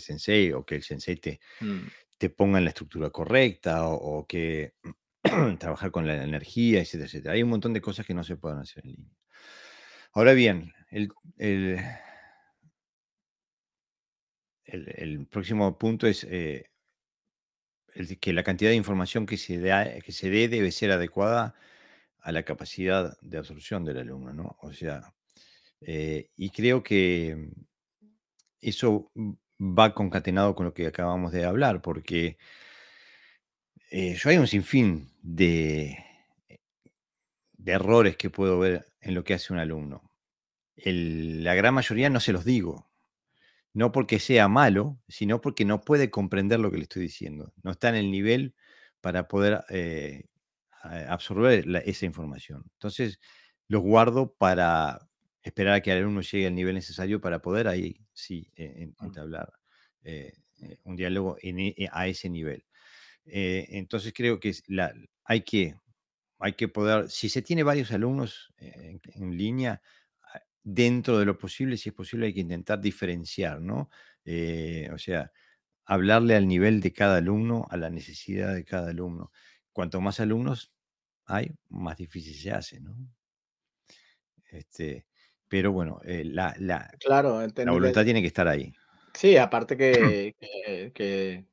sensei o que el sensei te, mm. te ponga en la estructura correcta o, que [clears throat] trabajar con la energía, etcétera, etcétera. Hay un montón de cosas que no se pueden hacer en línea. Ahora bien, el, el, el, próximo punto es eh, que la cantidad de información que se, da, que se dé debe ser adecuada a la capacidad de absorción del alumno, ¿no? O sea, eh, y creo que eso va concatenado con lo que acabamos de hablar, porque eh, yo hay un sinfín de, eh, de errores que puedo ver en lo que hace un alumno. la gran mayoría no se los digo, no porque sea malo, sino porque no puede comprender lo que le estoy diciendo. No está en el nivel para poder eh, eh, absorber esa información. Entonces, los guardo para esperar a que el alumno llegue al nivel necesario para poder ahí sí e, entablar eh, un diálogo e, a ese nivel. entonces, creo que hay que hay que poder, si se tiene varios alumnos en línea, dentro de lo posible, si es posible, hay que intentar diferenciar, ¿no? Eh, o sea, hablarle al nivel de cada alumno, a la necesidad de cada alumno. Cuanto más alumnos hay, más difícil se hace, ¿no? Este, pero bueno, eh, la, voluntad tiene que estar ahí. Sí, aparte [clears throat] que, que,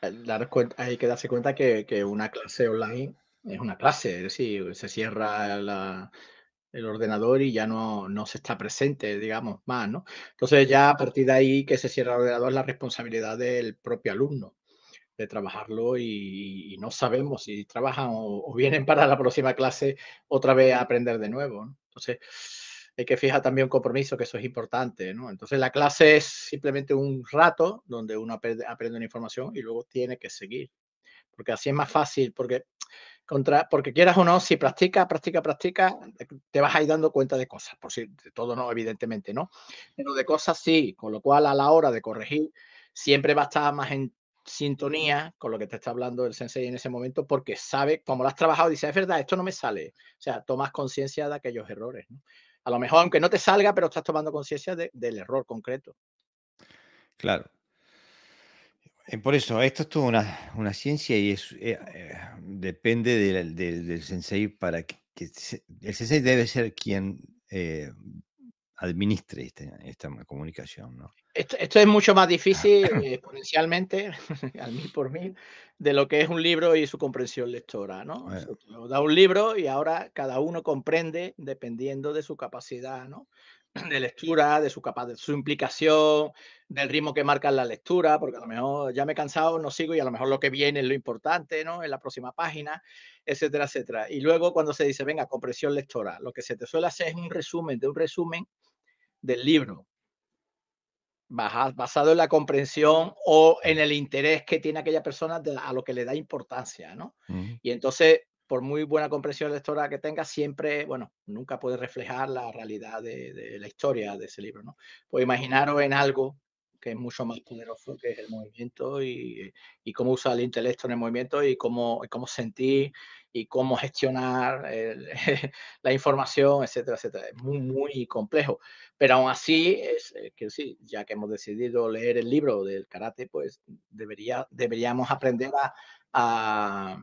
hay que darse cuenta que, que, una clase online es una clase, es decir, se cierra la, el ordenador y ya no, se está presente, digamos, más, ¿no? Entonces ya a partir de ahí que se cierra el ordenador es la responsabilidad del propio alumno de trabajarlo y, no sabemos si trabajan o, vienen para la próxima clase otra vez a aprender de nuevo. Entonces hay que fijar también un compromiso, que eso es importante, ¿no? Entonces la clase es simplemente un rato donde uno aprende, aprende una información y luego tiene que seguir porque así es más fácil, porque contra, porque quieras o no, si practica, practica practica eh, te vas a ir dando cuenta de cosas, por si de todo no, evidentemente, ¿no? Pero de cosas sí, con lo cual a la hora de corregir, siempre va a estar más en sintonía con lo que te está hablando el sensei en ese momento, porque sabe, como lo has trabajado, dice, es verdad, esto no me sale. O sea, tomas conciencia de aquellos errores, A lo mejor, aunque no te salga, pero estás tomando conciencia del error concreto. Claro, eh, por eso, esto es toda una, ciencia y eh, eh, depende del, sensei para que, el sensei debe ser quien administre este, esta comunicación. ¿no? Esto, es mucho más ah. difícil [laughs] exponencialmente, [laughs] al mil por mil, de lo que es un libro y su comprensión lectora. ¿no? da un libro y ahora cada uno comprende dependiendo de su capacidad. ¿no? [clears throat] de lectura, de su, capaz de su implicación, del ritmo que marca la lectura, porque a lo mejor ya me he cansado, no sigo y a lo mejor lo que viene es lo importante, ¿no? En la próxima página, etcétera, etcétera. Y luego cuando se dice, venga, comprensión lectora, lo que se te suele hacer es un resumen de un resumen del libro, basado en la comprensión o en el interés que tiene aquella persona a lo que le da importancia, ¿no? Y entonces por muy buena comprensión lectora que tenga, siempre, bueno, nunca puede reflejar la realidad de, la historia de ese libro, ¿no? Pues imaginaros en algo que es mucho más poderoso que es el movimiento y, eh, cómo usa el intelecto en el movimiento y cómo, cómo sentir y cómo gestionar [laughs] la información, etcétera, etcétera. Es muy, muy complejo. Pero aún así, es, eh, que sí, ya que hemos decidido leer el libro del karate, pues debería, deberíamos aprender a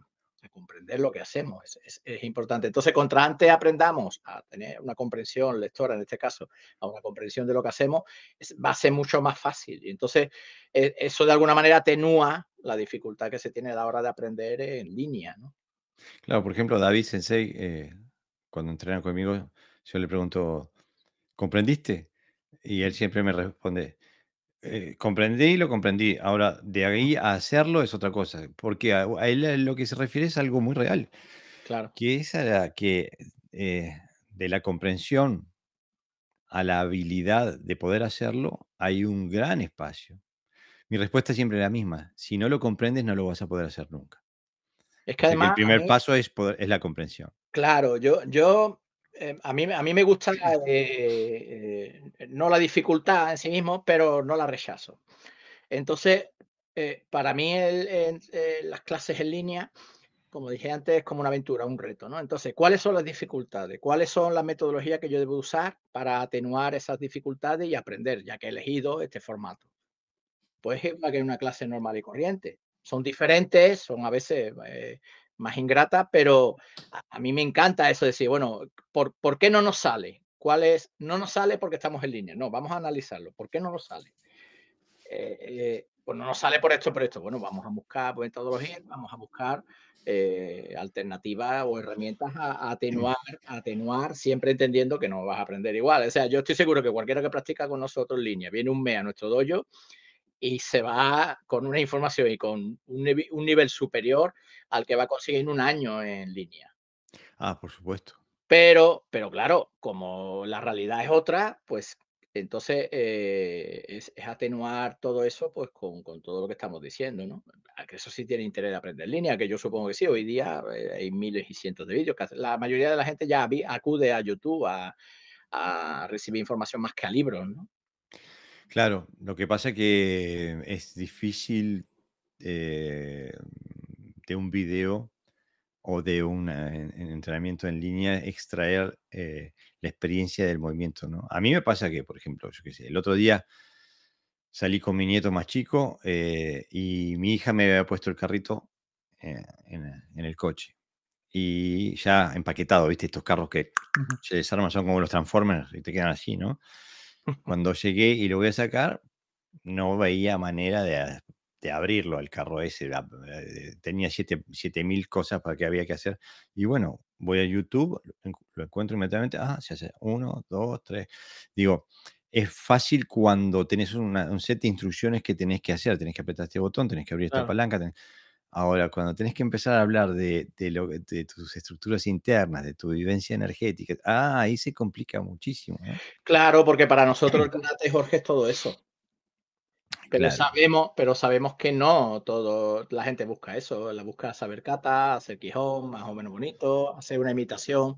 comprender lo que hacemos. Es, importante. Entonces, contra antes aprendamos a tener una comprensión lectora, en este caso, a una comprensión de lo que hacemos, es, va a ser mucho más fácil. Y entonces, e, eso de alguna manera atenúa la dificultad que se tiene a la hora de aprender en línea. Claro, por ejemplo, David Sensei, eh, cuando entrena conmigo, yo le pregunto, ¿comprendiste? Y él siempre me responde, eh, comprendí y lo comprendí. Ahora, de ahí a hacerlo es otra cosa, porque a, él lo que se refiere es algo muy real. Claro. Que es a la que eh, de la comprensión a la habilidad de poder hacerlo, hay un gran espacio. Mi respuesta siempre es la misma. Si no lo comprendes, no lo vas a poder hacer nunca. Es que el primer paso es, es la comprensión. Claro, yo, yo Em, a, mí, me gusta eh, eh, no la dificultad en sí mismo, pero no la rechazo. Entonces, eh, para mí las clases en línea, como dije antes, es como una aventura, un reto, ¿no? Entonces, ¿cuáles son las dificultades? ¿Cuáles son las metodologías que yo debo usar para atenuar esas dificultades y aprender, ya que he elegido este formato? Pues es que una clase normal y corriente. Son diferentes, son a veces más ingrata, pero a mí me encanta eso de decir, bueno, ¿por, qué no nos sale? ¿Cuál es? No nos sale porque estamos en línea. No, vamos a analizarlo. ¿Por qué no nos sale? Eh, eh, pues no nos sale por esto, por esto. Bueno, vamos a buscar pues, metodología, vamos a buscar eh, alternativas o herramientas a, atenuar, a atenuar, siempre entendiendo que no vas a aprender igual. O sea, yo estoy seguro que cualquiera que practica con nosotros en línea, viene un mes a nuestro dojo y se va con una información y con un, nivel superior al que va a conseguir en un año en línea. Ah, por supuesto. Pero, pero claro, como la realidad es otra, pues entonces eh, es, atenuar todo eso pues con, todo lo que estamos diciendo, ¿no? Ah, que eso sí tiene interés de aprender en línea, que yo supongo que sí, hoy día eh, hay miles y cientos de vídeos. la mayoría de la gente ya acude a YouTube a, a recibir información más que a libros, ¿no? Claro, lo que pasa es que es difícil eh, de un video o de un entrenamiento en línea extraer eh, la experiencia del movimiento, ¿no? A mí me pasa que, por ejemplo, yo qué sé, el otro día salí con mi nieto más chico eh, y mi hija me había puesto el carrito en, el coche y ya empaquetado, ¿viste? Estos carros que se desarman, son como los Transformers y te quedan así, ¿no? Cuando llegué y lo voy a sacar, no veía manera de, de abrirlo al carro ese. Eh, tenía 7000 cosas para que había que hacer. Y bueno, voy a YouTube, lo encuentro inmediatamente. Ah, se hace uno, dos, tres. Digo, es fácil cuando tenés un set de instrucciones que tenés que hacer. Tenés que apretar este botón, tenés que abrir esta palanca. Tenés... Ahora, cuando tenés que empezar a hablar de, lo, de, tus estructuras internas, de tu vivencia energética, ah, ahí se complica muchísimo. Claro, porque para nosotros el [clears throat] Jorge, es todo eso. Pero, sabemos, pero sabemos que no todo la gente busca eso, la busca saber cata, hacer quijón, más o menos bonito, hacer una imitación.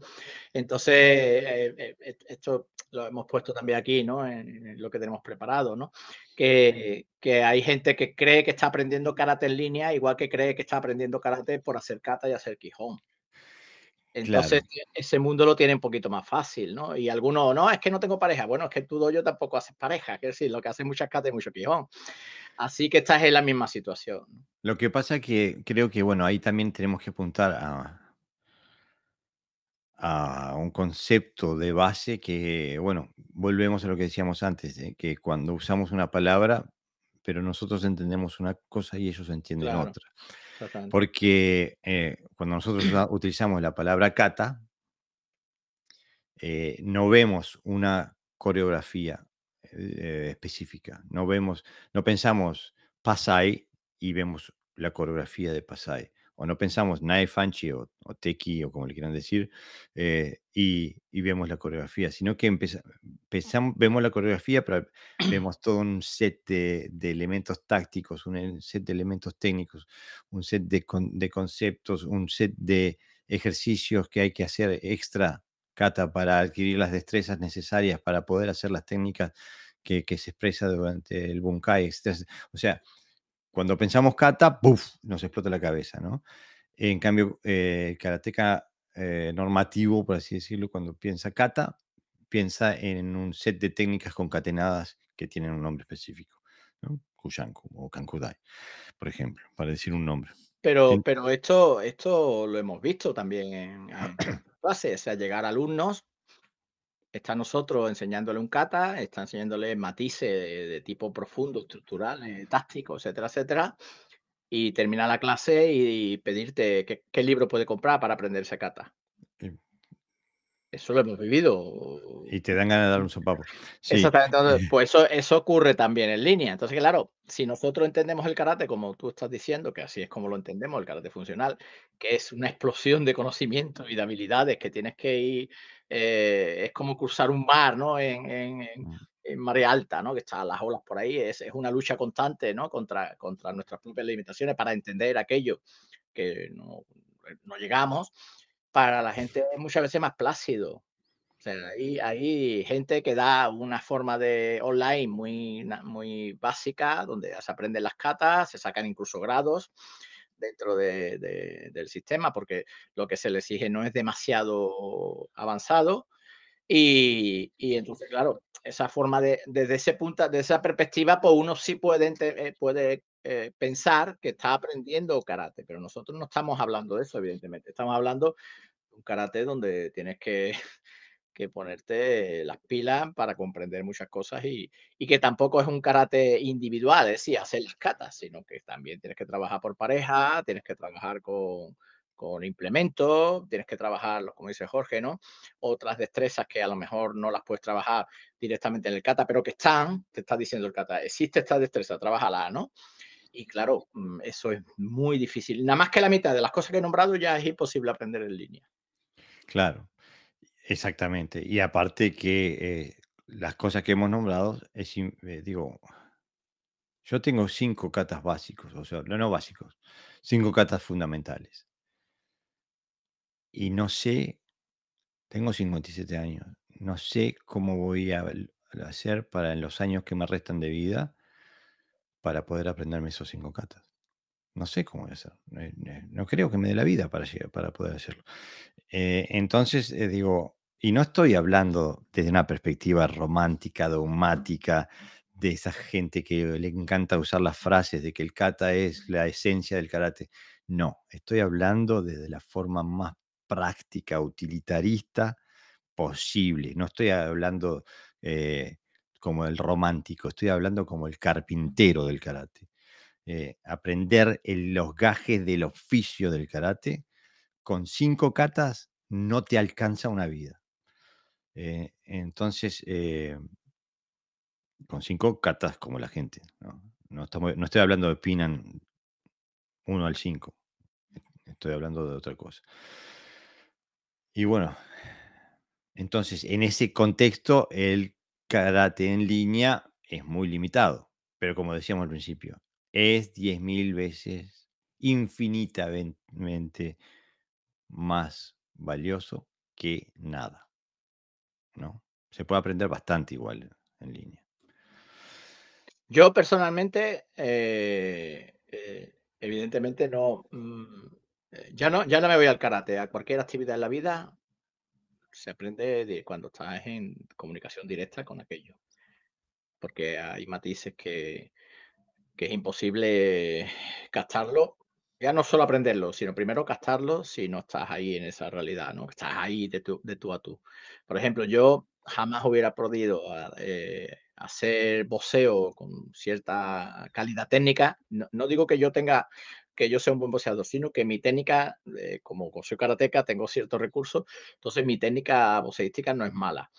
Entonces, eh, eh, e-, esto lo hemos puesto también aquí, ¿no? En, lo que tenemos preparado, ¿no? Que, que, hay gente que cree que está aprendiendo karate en línea, igual que cree que está aprendiendo karate por hacer cata y hacer quijón. Entonces, e, ese mundo lo tiene un poquito más fácil, ¿no? Y algunos, no, es que no tengo pareja. Bueno, es que tú, yo tampoco haces pareja. Es decir, lo que hacen muchas catas es mucho pijón. Así que estás en la misma situación. Lo que pasa es que creo que, bueno, ahí también tenemos que apuntar a, un concepto de base que, bueno, volvemos a lo que decíamos antes, ¿eh? que cuando usamos una palabra, pero nosotros entendemos una cosa y ellos entienden otra. Porque eh, cuando nosotros [clears throat] utilizamos la palabra kata, eh, no vemos una coreografía eh, específica, no vemos, no pensamos Pasai y vemos la coreografía de Pasai o no pensamos Nae Fanchi o, Teki o como le quieran decir, eh, y, vemos la coreografía, sino que pensamos, vemos la coreografía, pero [clears throat] vemos todo un set de, elementos tácticos, un eh, set de elementos técnicos, un set de, conceptos, un set de ejercicios que hay que hacer extra, Cata, para adquirir las destrezas necesarias para poder hacer las técnicas que, que se expresa durante el Bunkai. O sea, cuando pensamos kata, ¡puf! nos explota la cabeza, ¿no? En cambio, eh, karateka eh, normativo, por así decirlo, cuando piensa kata, piensa en un set de técnicas concatenadas que tienen un nombre específico, ¿no? Kushanku o Kankudai, por ejemplo, para decir un nombre. Pero, pero esto, esto lo hemos visto también en, en clase, o sea, llegar alumnos está nosotros enseñándole un kata, está enseñándole matices de, tipo profundo, estructural, eh, táctico, etcétera, etcétera. Y termina la clase y, pedirte qué, libro puede comprar para aprenderse kata. Eso lo hemos vivido. Y te dan ganas de dar un sopapo. Exactamente. [laughs] Pues eso, eso ocurre también en línea. Entonces, claro, si nosotros entendemos el karate como tú estás diciendo, que así es como lo entendemos, el karate funcional, que es una explosión de conocimiento y de habilidades que tienes que ir, eh, es como cruzar un mar, ¿no? En, mm. en, marea alta, ¿no? Que están las olas por ahí. Es, es, una lucha constante, ¿no? Contra, contra nuestras propias limitaciones para entender aquello que no, no llegamos para la gente es muchas veces más plácido. O sea, hay, hay, gente que da una forma de online muy, muy básica, donde se aprenden las catas, se sacan incluso grados dentro de, del sistema, porque lo que se le exige no es demasiado avanzado. Y, y entonces, claro, esa forma de, desde ese punto, de esa perspectiva, pues uno sí puede, eh, puede eh, pensar que está aprendiendo karate, pero nosotros no estamos hablando de eso, evidentemente. Estamos hablando un karate donde tienes [laughs] que, ponerte las pilas para comprender muchas cosas y, y, que tampoco es un karate individual, es decir, hacer las catas, sino que también tienes que trabajar por pareja, tienes que trabajar con, con implementos, tienes que trabajar, como dice Jorge, ¿no? Otras destrezas que a lo mejor no las puedes trabajar directamente en el kata, pero que están, te está diciendo el kata, existe esta destreza, la ¿no? Y claro, mm, eso es muy difícil. Nada más que la mitad de las cosas que he nombrado ya es imposible aprender en línea. Claro, exactamente. Y aparte que eh, las cosas que hemos nombrado, es, eh, digo, yo tengo cinco catas básicos, o sea, no, no básicos, cinco catas fundamentales. Y no sé, tengo 57 años, no sé cómo voy a hacer para en los años que me restan de vida para poder aprenderme esos cinco catas. No sé cómo voy a hacer. No, creo que me dé la vida para, para poder hacerlo. Eh, entonces, eh, digo, y no estoy hablando desde una perspectiva romántica, dogmática, de esa gente que le encanta usar las frases de que el kata es la esencia del karate. No, estoy hablando desde la forma más práctica, utilitarista posible. No estoy hablando eh, como el romántico, estoy hablando como el carpintero del karate. aprender los gajes del oficio del karate con cinco catas no te alcanza una vida. Eh, entonces, eh, con cinco catas como la gente. No, no estoy hablando de Pinan 1 al 5. Estoy hablando de otra cosa. Y bueno, entonces, en ese contexto, el karate en línea es muy limitado. Pero como decíamos al principio, es 10.000 veces infinitamente más valioso que nada. ¿no? Se puede aprender bastante igual en línea. Yo personalmente, eh, eh, evidentemente no, mm, eh, ya no, ya no me voy al karate, a cualquier actividad en la vida se aprende cuando estás en comunicación directa con aquello, porque hay matices que, que es imposible captarlo ya no solo aprenderlo, sino primero gastarlo si no estás ahí en esa realidad, ¿no? Estás ahí de tú, a tú. Por ejemplo, yo jamás hubiera podido ah, eh, hacer boxeo con cierta calidad técnica. No, digo que yo tenga, que yo sea un buen boxeador, sino que mi técnica, eh, como soy karateca, tengo ciertos recursos, entonces mi técnica voceística no es mala.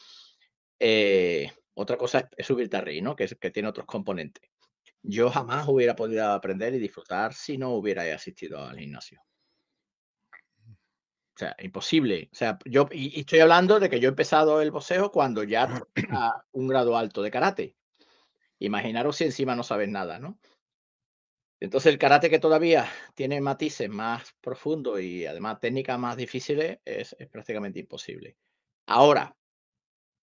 Eh, otra cosa es, subir subirte que tiene otros componentes yo jamás hubiera podido aprender y disfrutar si no hubiera asistido al gimnasio. O sea, imposible. O sea, yo y, estoy hablando de que yo he empezado el boxeo cuando ya [clears throat] a un grado alto de karate. Imaginaros si encima no sabes nada, ¿no? Entonces el karate que todavía tiene matices más profundos y además técnicas más difíciles es prácticamente imposible. Ahora,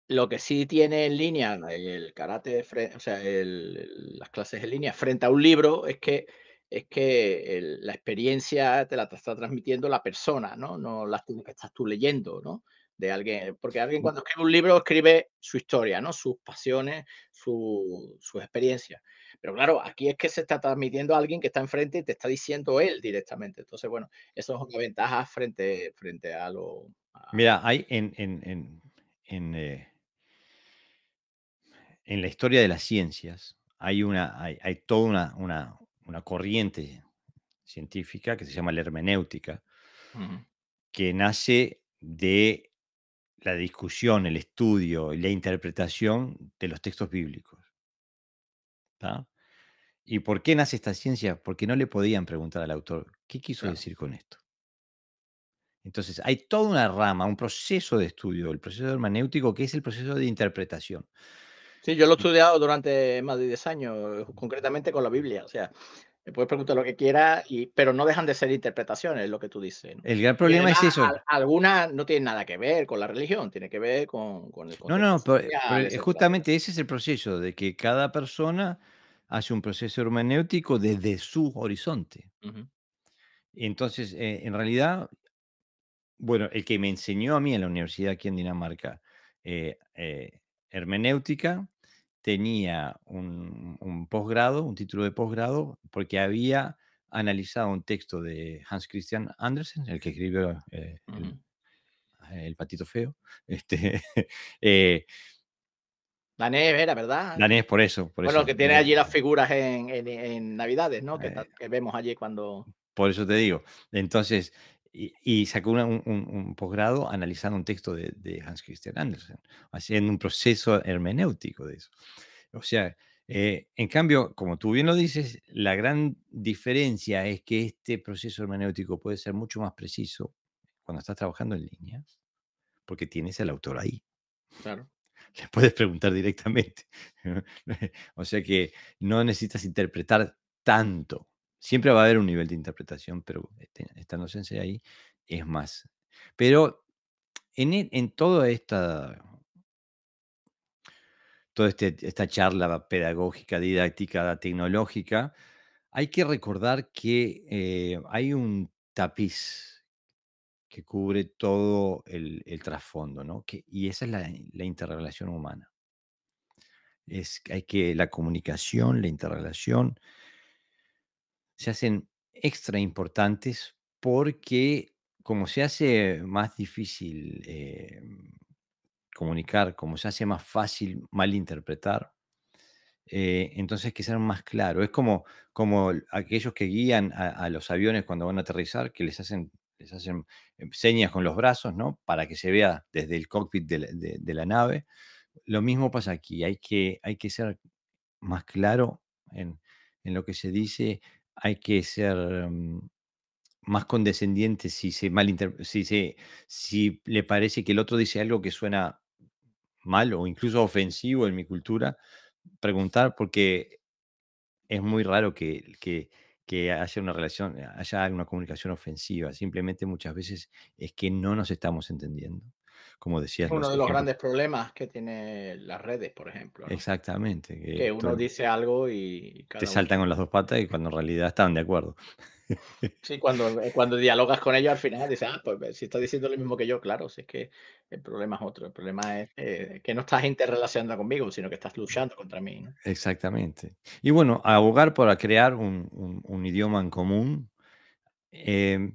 lo que sí tiene en línea el karate, o sea, las clases en línea frente a un libro es que es que la experiencia te la está transmitiendo la persona, ¿no? No las que estás tú leyendo, ¿no? De alguien, porque alguien cuando escribe un libro escribe su historia, ¿no? Sus pasiones, sus experiencias. Pero claro, aquí es que se está transmitiendo a alguien que está enfrente y te está diciendo él directamente. Entonces, bueno, eso es una ventaja frente, frente a lo... Mira, hay en, eh, en la historia de las ciencias hay, una, hay, toda una, una, corriente científica que se llama la hermenéutica, que nace de la discusión, el estudio y la interpretación de los textos bíblicos. ¿Y por qué nace esta ciencia? Porque no le podían preguntar al autor, ¿qué quiso decir con esto? Entonces, hay toda una rama, un proceso de estudio, el proceso hermenéutico, que es el proceso de interpretación. Sí, yo lo he estudiado durante más de 10 años, concretamente con la Biblia. O sea, me eh, puedes preguntar lo que quieras, y, pero no dejan de ser interpretaciones, lo que tú dices. El gran problema es eso. algunas no tienen nada que ver con la religión, tiene que ver con, con el No, no, pero, justamente ese es el proceso, de que cada persona hace un proceso hermenéutico desde su horizonte. Entonces, eh, en realidad, bueno, el que me enseñó a mí en la universidad aquí en Dinamarca, eh, hermenéutica, tenía un, posgrado, un título de posgrado, porque había analizado un texto de Hans Christian Andersen, el que escribió eh, eh, el, patito feo. [laughs] Este, eh, Danés era, ¿verdad? Danés, por eso. Por bueno, que tiene allí las figuras en, en, Navidades, ¿no? Que, eh, que, vemos allí cuando... Por eso te digo. Entonces, y, sacó un, posgrado analizando un texto de, Hans Christian Andersen, haciendo un proceso hermenéutico de eso. O sea, eh, en cambio, como tú bien lo dices, la gran diferencia es que este proceso hermenéutico puede ser mucho más preciso cuando estás trabajando en línea, porque tienes al autor ahí. Claro. [laughs] Le puedes preguntar directamente. [laughs] o sea que no necesitas interpretar tanto siempre va a haber un nivel de interpretación, pero esta inocencia ahí es más. Pero en, e, en toda esta toda este, esta charla pedagógica, didáctica, tecnológica, hay que recordar que eh, hay un tapiz que cubre todo el, trasfondo, ¿no? Que, y esa es la, la, interrelación humana. Es, hay que la comunicación, la interrelación, se hacen extra importantes porque como se hace más difícil eh, comunicar, como se hace más fácil malinterpretar, eh, entonces que ser más claro. Es como, como aquellos que guían a, los aviones cuando van a aterrizar, que les hacen, les hacen eh, señas con los brazos, ¿no? Para que se vea desde el cockpit de la, nave. Lo mismo pasa aquí, hay que, hay que ser más claro en, en lo que se dice, hay que ser mm, más condescendiente si se si le parece que el otro dice algo que suena mal o incluso ofensivo en mi cultura, preguntar porque es muy raro que, que haya una relación, haya una comunicación ofensiva. Simplemente muchas veces es que no nos estamos entendiendo como Uno de los grandes problemas que tiene las redes, por ejemplo. Exactamente. Que, uno dice algo y... te saltan con las dos patas y cuando en realidad están de acuerdo. Sí, cuando, eh, cuando dialogas con ellos al final dices, ah, pues, pues si estás diciendo lo mismo que yo, claro, si es que el problema es otro, el problema es eh, que no estás interrelacionando conmigo, sino que estás mm. luchando contra mí. Exactamente. Y bueno, abogar para crear un, idioma en común. Em,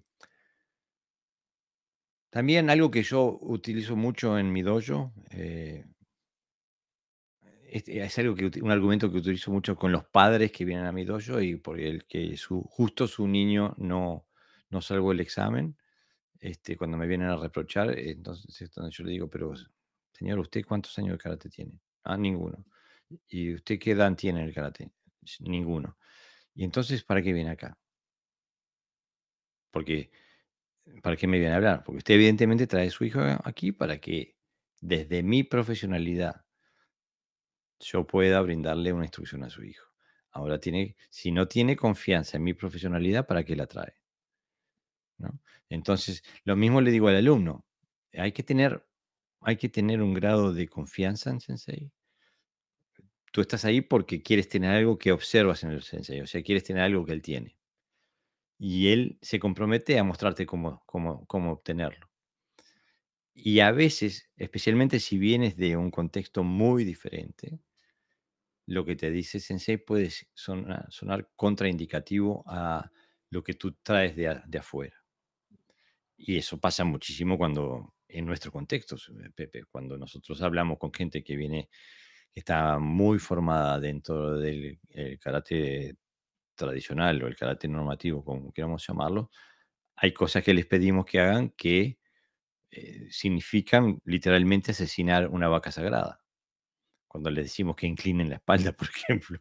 también algo que yo utilizo mucho en mi dojo, eh, este, es, algo que un argumento que utilizo mucho con los padres que vienen a mi dojo y por el que su, justo su niño no, no salvo el examen, este, cuando me vienen a reprochar, entonces yo le digo, pero señor, ¿usted cuántos años de karate tiene? Ah, ninguno. ¿Y usted qué edad tiene en el karate? Ninguno. ¿Y entonces para qué viene acá? Porque ¿para qué me viene a hablar? Porque usted evidentemente trae a su hijo aquí para que desde mi profesionalidad yo pueda brindarle una instrucción a su hijo. Ahora tiene, si no tiene confianza en mi profesionalidad, ¿para qué la trae? Entonces, lo mismo le digo al alumno, hay que tener, hay que tener un grado de confianza en Sensei. Tú estás ahí porque quieres tener algo que observas en el Sensei, o sea, quieres tener algo que él tiene y él se compromete a mostrarte cómo, cómo, obtenerlo. Y a veces, especialmente si vienes de un contexto muy diferente, lo que te dice Sensei puede sonar, contraindicativo a lo que tú traes de, de, afuera. Y eso pasa muchísimo cuando, en nuestro contexto, eh, Pepe, cuando nosotros hablamos con gente que viene, que está muy formada dentro del karate tradicional o el carácter normativo, como queramos llamarlo, hay cosas que les pedimos que hagan que eh, significan literalmente asesinar una vaca sagrada. Cuando les decimos que inclinen la espalda, [laughs] por ejemplo,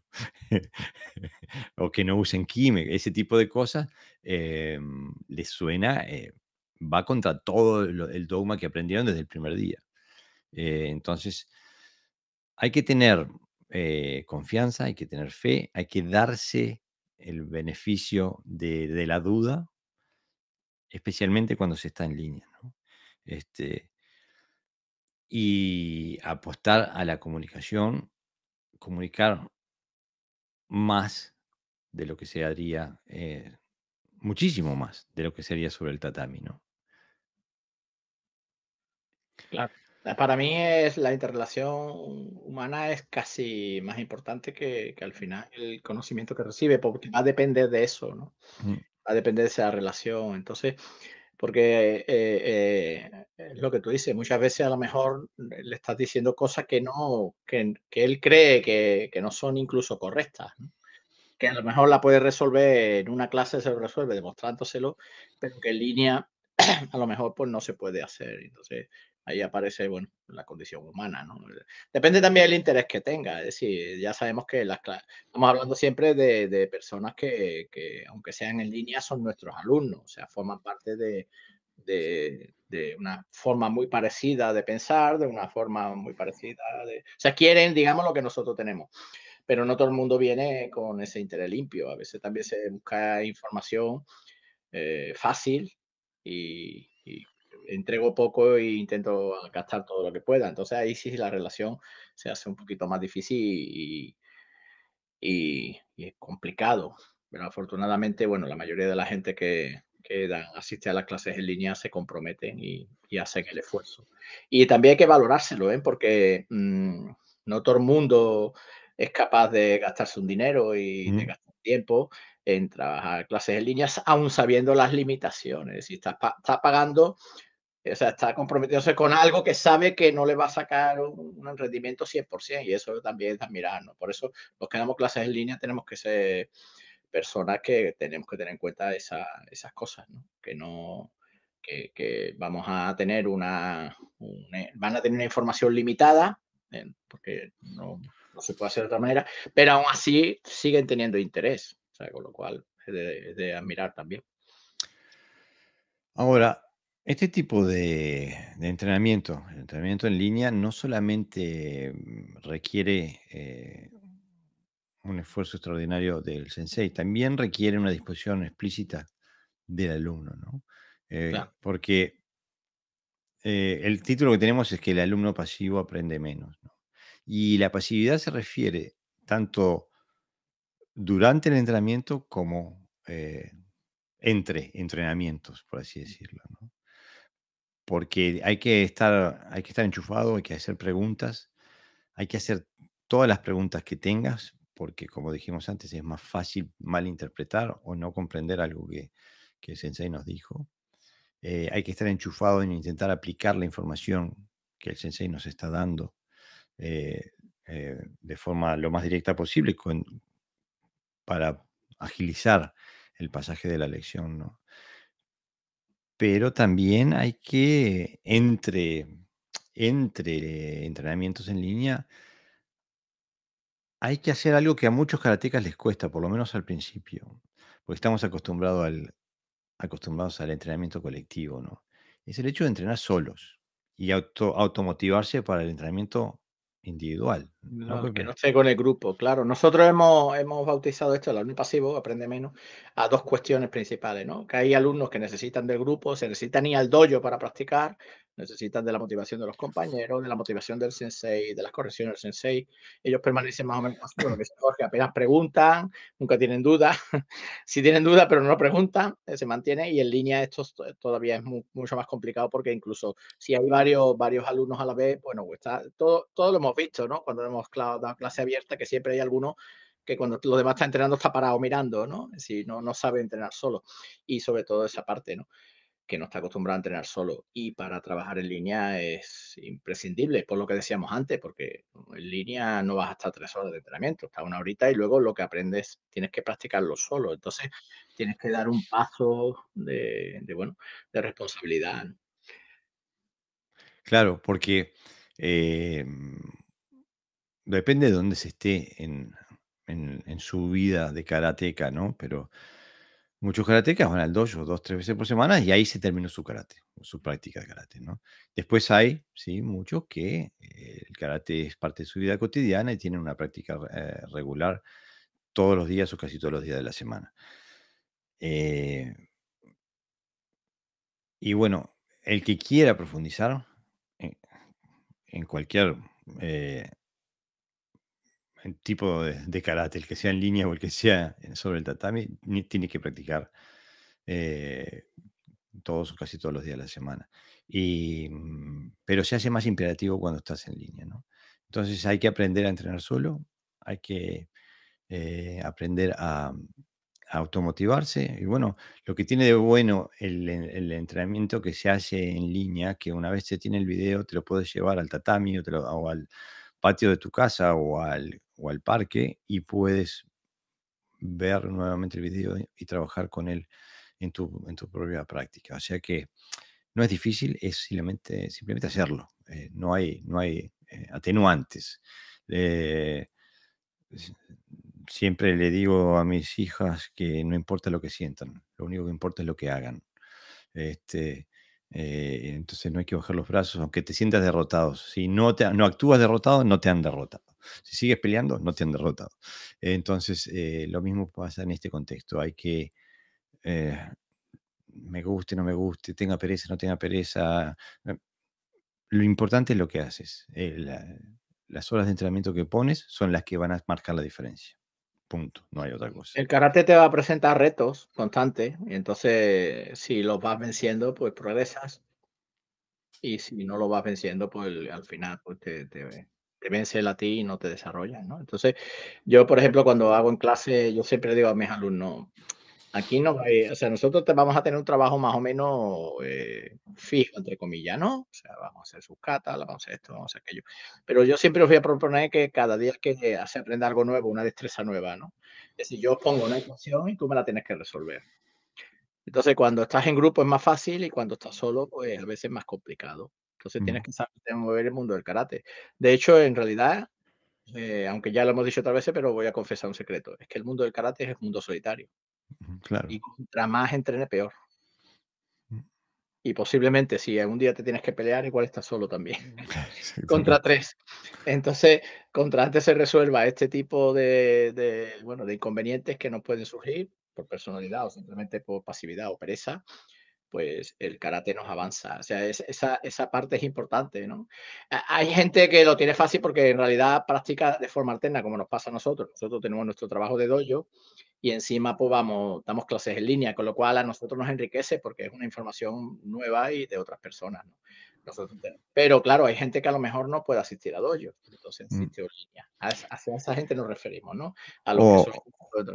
o que no usen química, ese tipo de cosas, em, les suena, eh, va contra todo el dogma que aprendieron desde el primer día. Eh, entonces, hay que tener confianza, hay que tener fe, hay que darse el beneficio de, la duda, especialmente cuando se está en línea. Este, y apostar a la comunicación, comunicar más de lo que se haría, eh, muchísimo más de lo que sería sobre el tatami, ¿no? Claro. Para mí es la interrelación humana es casi más importante que, que al final el conocimiento que recibe, porque va a depender de eso, ¿no? Va a depender de esa relación. Entonces, porque eh, eh, eh, es lo que tú dices, muchas veces a lo mejor le estás diciendo cosas que no, que, que él cree que, que, no son incluso correctas, que a lo mejor la puede resolver en una clase, se lo resuelve demostrándoselo, pero que en línea [clears throat] a lo mejor pues no se puede hacer. Entonces, ahí aparece, bueno, la condición humana, ¿no? Eh, depende también del interés que tenga, es decir, ya sabemos que las estamos hablando siempre de, de personas que, que, aunque sean en línea, son nuestros alumnos, o sea, forman parte de, de, de, una forma muy parecida de pensar, de una forma muy parecida de... O sea, quieren, digamos, lo que nosotros tenemos. Pero no todo el mundo viene con ese interés limpio. A veces también se busca información eh, fácil y, y entrego poco e intento gastar todo lo que pueda. Entonces ahí sí la relación se hace un poquito más difícil y, es complicado. Pero afortunadamente, bueno, la mayoría de la gente que, asiste a las clases en línea se comprometen y, hacen el esfuerzo. Y también hay que valorárselo, ¿eh? porque mm, no todo el mundo es capaz de gastarse un dinero y de gastar tiempo en trabajar clases en línea, aún sabiendo las limitaciones. Si estás pagando o sea, está comprometiéndose con algo que sabe que no le va a sacar un, rendimiento 100% y eso también es admirar, Por eso los que damos clases en línea tenemos que ser personas que tenemos que tener en cuenta esas cosas, ¿no? Que no... Que, vamos a tener una, van a tener una información limitada eh, porque no, se puede hacer de otra manera, pero aún así siguen teniendo interés, o sea, con lo cual es de admirar también. Ahora, este tipo de, entrenamiento, el entrenamiento en línea, no solamente mm, requiere eh, un esfuerzo extraordinario del sensei, también requiere una disposición explícita del alumno, ¿no? Eh, porque eh, el título que tenemos es que el alumno pasivo aprende menos, Y la pasividad se refiere tanto durante el entrenamiento como entre entrenamientos, por así decirlo, ¿no? porque hay que estar, hay que estar enchufado, hay que hacer preguntas, hay que hacer todas las preguntas que tengas, porque como dijimos antes, es más fácil malinterpretar o no comprender algo que, el sensei nos dijo. Eh, hay que estar enchufado en intentar aplicar la información que el sensei nos está dando eh, eh, de forma lo más directa posible para agilizar el pasaje de la lección. ¿no? pero también hay que, entre, entre entrenamientos en línea, hay que hacer algo que a muchos karatecas les cuesta, por lo menos al principio, porque estamos acostumbrados al, acostumbrados al entrenamiento colectivo, ¿no? Es el hecho de entrenar solos y auto, automotivarse para el entrenamiento individual. No, no que no esté con el grupo, claro. Nosotros hemos, hemos bautizado esto, el alumno pasivo aprende menos, a dos cuestiones principales, ¿no? Que hay alumnos que necesitan del grupo, se necesitan ir al dojo para practicar, necesitan de la motivación de los compañeros, de la motivación del sensei, de las correcciones del sensei. Ellos permanecen más o menos porque que apenas preguntan, nunca tienen dudas. [laughs] si tienen dudas, pero no preguntan, eh, se mantiene. Y en línea esto eh, todavía es mucho más complicado porque incluso si hay varios, varios alumnos a la vez, bueno, pues está, todo, todo lo hemos visto, ¿no? Cuando hemos dado clase abierta, que siempre hay alguno que cuando los demás están entrenando está parado mirando, ¿no? Si no, no sabe entrenar solo. Y sobre todo esa parte, ¿no? que no está acostumbrado a entrenar solo y para trabajar en línea es imprescindible, por lo que decíamos antes, porque en línea no vas hasta tres horas de entrenamiento, hasta una horita y luego lo que aprendes tienes que practicarlo solo. Entonces tienes que dar un paso de, bueno, de responsabilidad. Claro, porque eh, depende de dónde se esté en, su vida de karateca, ¿no? Pero muchos karatecas van al dojo dos, tres veces por semana y ahí se terminó su karate, su práctica de karate, ¿no? Después hay, sí, muchos que eh, el karate es parte de su vida cotidiana y tienen una práctica eh, regular todos los días o casi todos los días de la semana. Eh, y bueno, el que quiera profundizar en cualquier el tipo de, karate, el que sea en línea o el que sea sobre el tatami, tiene que practicar eh, todos todos casi todos los días de la semana. Y, mm, pero se hace más imperativo cuando estás en línea, ¿no? Entonces hay que aprender a entrenar solo, hay que eh, aprender a, automotivarse. Y bueno, lo que tiene de bueno el, entrenamiento que se hace en línea, que una vez se tiene el video, te lo puedes llevar al tatami o al, patio de tu casa o al, al parque y puedes ver nuevamente el video y trabajar con él en tu, en tu propia práctica. O sea que no es difícil, es simplemente, simplemente hacerlo. Eh, no hay, no hay eh, atenuantes. Eh, siempre le digo a mis hijas que no importa lo que sientan, lo único que importa es lo que hagan. Este, eh, entonces no hay que bajar los brazos, aunque te sientas derrotado. Si no, te, no actúas derrotado, no te han derrotado. Si sigues peleando, no te han derrotado. Entonces, eh, lo mismo pasa en este contexto. Hay que, eh, me guste, no me guste, tenga pereza, no tenga pereza. Lo importante es lo que haces. las horas de entrenamiento que pones son las que van a marcar la diferencia. Punto, no hay otra cosa. El karate te va a presentar retos constantes, entonces si los vas venciendo, pues progresas. Y si no lo vas venciendo, pues al final pues te, te, vence a ti y no te desarrollas, ¿no? Entonces, yo, por ejemplo, cuando hago en clase, yo siempre digo a mis alumnos, Aquí no, eh, o sea, nosotros te vamos a tener un trabajo más o menos eh, fijo, entre comillas, ¿no? O sea, vamos a hacer sus catas, vamos a hacer esto, vamos a hacer aquello. Pero yo siempre os voy a proponer que cada día que se aprenda algo nuevo, una destreza nueva, ¿no? Es decir, yo pongo una ecuación y tú me la tienes que resolver. Entonces, cuando estás en grupo es más fácil y cuando estás solo, pues a veces es más complicado. Entonces, tienes mm. que saber mover el mundo del karate. De hecho, en realidad, eh, aunque ya lo hemos dicho otra vez, pero voy a confesar un secreto. Es que el mundo del karate es un mundo solitario. Claro. Y contra más entrene, peor. Mm. Y posiblemente si algún día te tienes que pelear, igual estás solo también. Mm. [laughs] [laughs] contra tres. Entonces, contra antes se resuelva este tipo de, de, bueno, de inconvenientes que nos pueden surgir por personalidad o simplemente por pasividad o pereza, pues el karate nos avanza. O sea, esa, esa, parte es importante, ¿no? Hay gente que lo tiene fácil porque en realidad practica de forma alterna, como nos pasa a nosotros. Nosotros tenemos nuestro trabajo de dojo y encima pues vamos, damos clases en línea, con lo cual a nosotros nos enriquece porque es una información nueva y de otras personas, ¿no? Pero claro, hay gente que a lo mejor no puede asistir a dojo, entonces existe mm. en línea. a esa gente nos referimos, ¿no?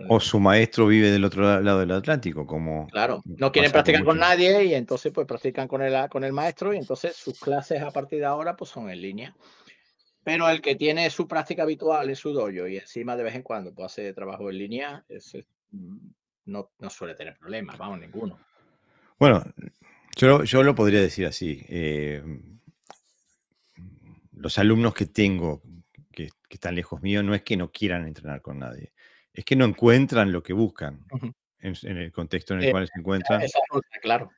o, su maestro vive del otro lado del Atlántico, como... Claro, no quieren practicar con nadie y entonces pues practican con el, con el maestro y entonces sus clases a partir de ahora pues son en línea. Pero el que tiene su práctica habitual es su dojo y encima de vez en cuando pues, hace trabajo en línea, mm, no, no suele tener problemas, vamos, ninguno. Bueno, yo, yo lo podría decir así. Eh, los alumnos que tengo, que, están lejos mío, no es que no quieran entrenar con nadie, es que no encuentran lo que buscan en, el contexto en el eh, cual se encuentran. claro.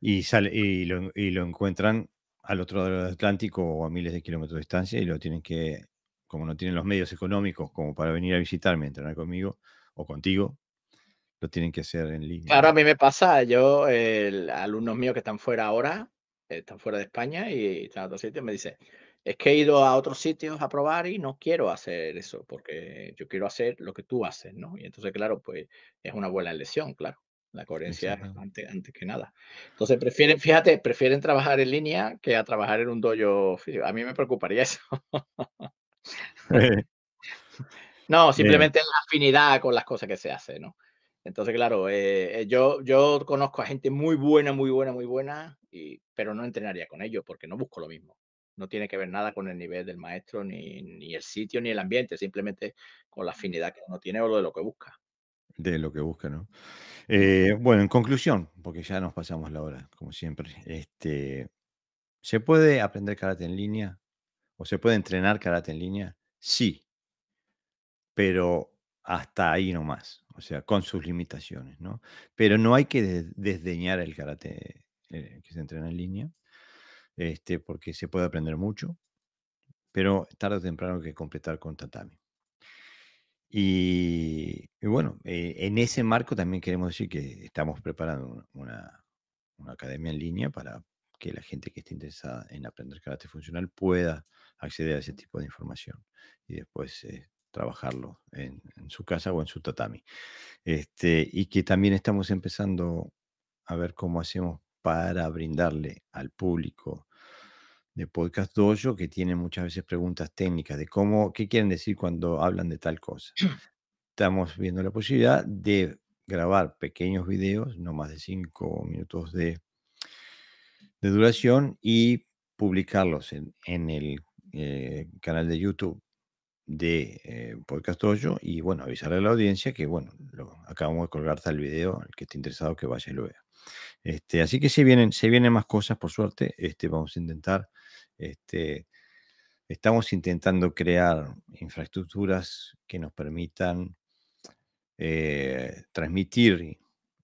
Y, y, lo, encuentran al otro lado del Atlántico o a miles de kilómetros de distancia y lo tienen que, como no tienen los medios económicos como para venir a visitarme, entrenar conmigo o contigo, lo tienen que hacer en línea. Claro, a mí me pasa, yo, el, alumnos míos que están fuera ahora, están fuera de España y están en otro sitio, me dice, es que he ido a otros sitios a probar y no quiero hacer eso, porque yo quiero hacer lo que tú haces, ¿no? Y entonces, claro, pues es una buena elección, claro. La coherencia antes, antes, que nada. Entonces, prefieren, fíjate, prefieren trabajar en línea que a trabajar en un dojo A mí me preocuparía eso. [laughs] [laughs] no, eh. simplemente la afinidad con las cosas que se hacen, ¿no? Entonces, claro, eh, eh, yo, yo conozco a gente muy buena, muy buena, muy buena, y, pero no entrenaría con ellos porque no busco lo mismo. No tiene que ver nada con el nivel del maestro, ni, el sitio, ni el ambiente, simplemente con la afinidad que uno tiene o lo de lo que busca. De lo que busca, ¿no? Eh, bueno, en conclusión, porque ya nos pasamos la hora, como siempre, este, ¿se puede aprender karate en línea? ¿O se puede entrenar karate en línea? Sí, pero hasta ahí nomás, o sea, con sus limitaciones, ¿no? Pero no hay que desdeñar el karate eh, que se entrena en línea, este, porque se puede aprender mucho, pero tarde o temprano hay que completar con tatami. Y, bueno, eh, en ese marco también queremos decir que estamos preparando una, academia en línea para que la gente que esté interesada en aprender karate funcional pueda acceder a ese tipo de información y después eh, trabajarlo en, su casa o en su tatami. Este, y que también estamos empezando a ver cómo hacemos para brindarle al público de Podcast Dojo, que tiene muchas veces preguntas técnicas de cómo, qué quieren decir cuando hablan de tal cosa. [clears throat] Estamos viendo la posibilidad de grabar pequeños videos, no más de cinco minutos de, de duración, y publicarlos en, el eh, canal de YouTube de eh, Podcast Hoyo y bueno, avisarle a la audiencia que bueno, acabamos de colgarte el video, el que esté interesado que vaya y lo vea. Este, así que si vienen, se vienen más cosas, por suerte, este, vamos a intentar, este, estamos intentando crear infraestructuras que nos permitan eh, transmitir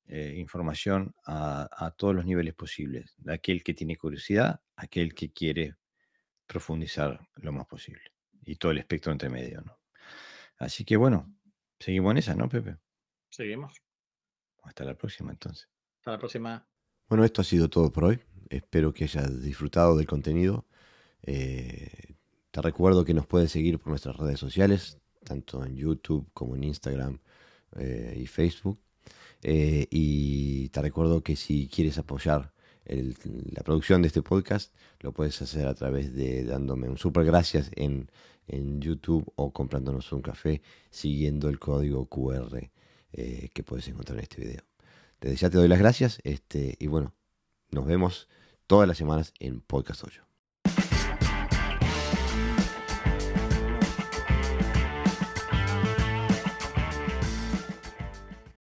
eh, información a, a todos los niveles posibles, de aquel que tiene curiosidad, aquel que quiere profundizar lo más posible y todo el espectro entre medio, ¿no? Así que bueno, seguimos en esa, ¿no, Pepe? Seguimos. Hasta la próxima, entonces. Hasta la próxima. Bueno, esto ha sido todo por hoy. Espero que hayas disfrutado del contenido. Eh, te recuerdo que nos puedes seguir por nuestras redes sociales, tanto en YouTube como en Instagram eh, y Facebook. Eh, y te recuerdo que si quieres apoyar la producción de este podcast, lo puedes hacer a través de dándome un super gracias en en YouTube o comprándonos un café siguiendo el código QR eh, que puedes encontrar en este video. Desde ya te doy las gracias este, y bueno, nos vemos todas las semanas en Podcast Ocho.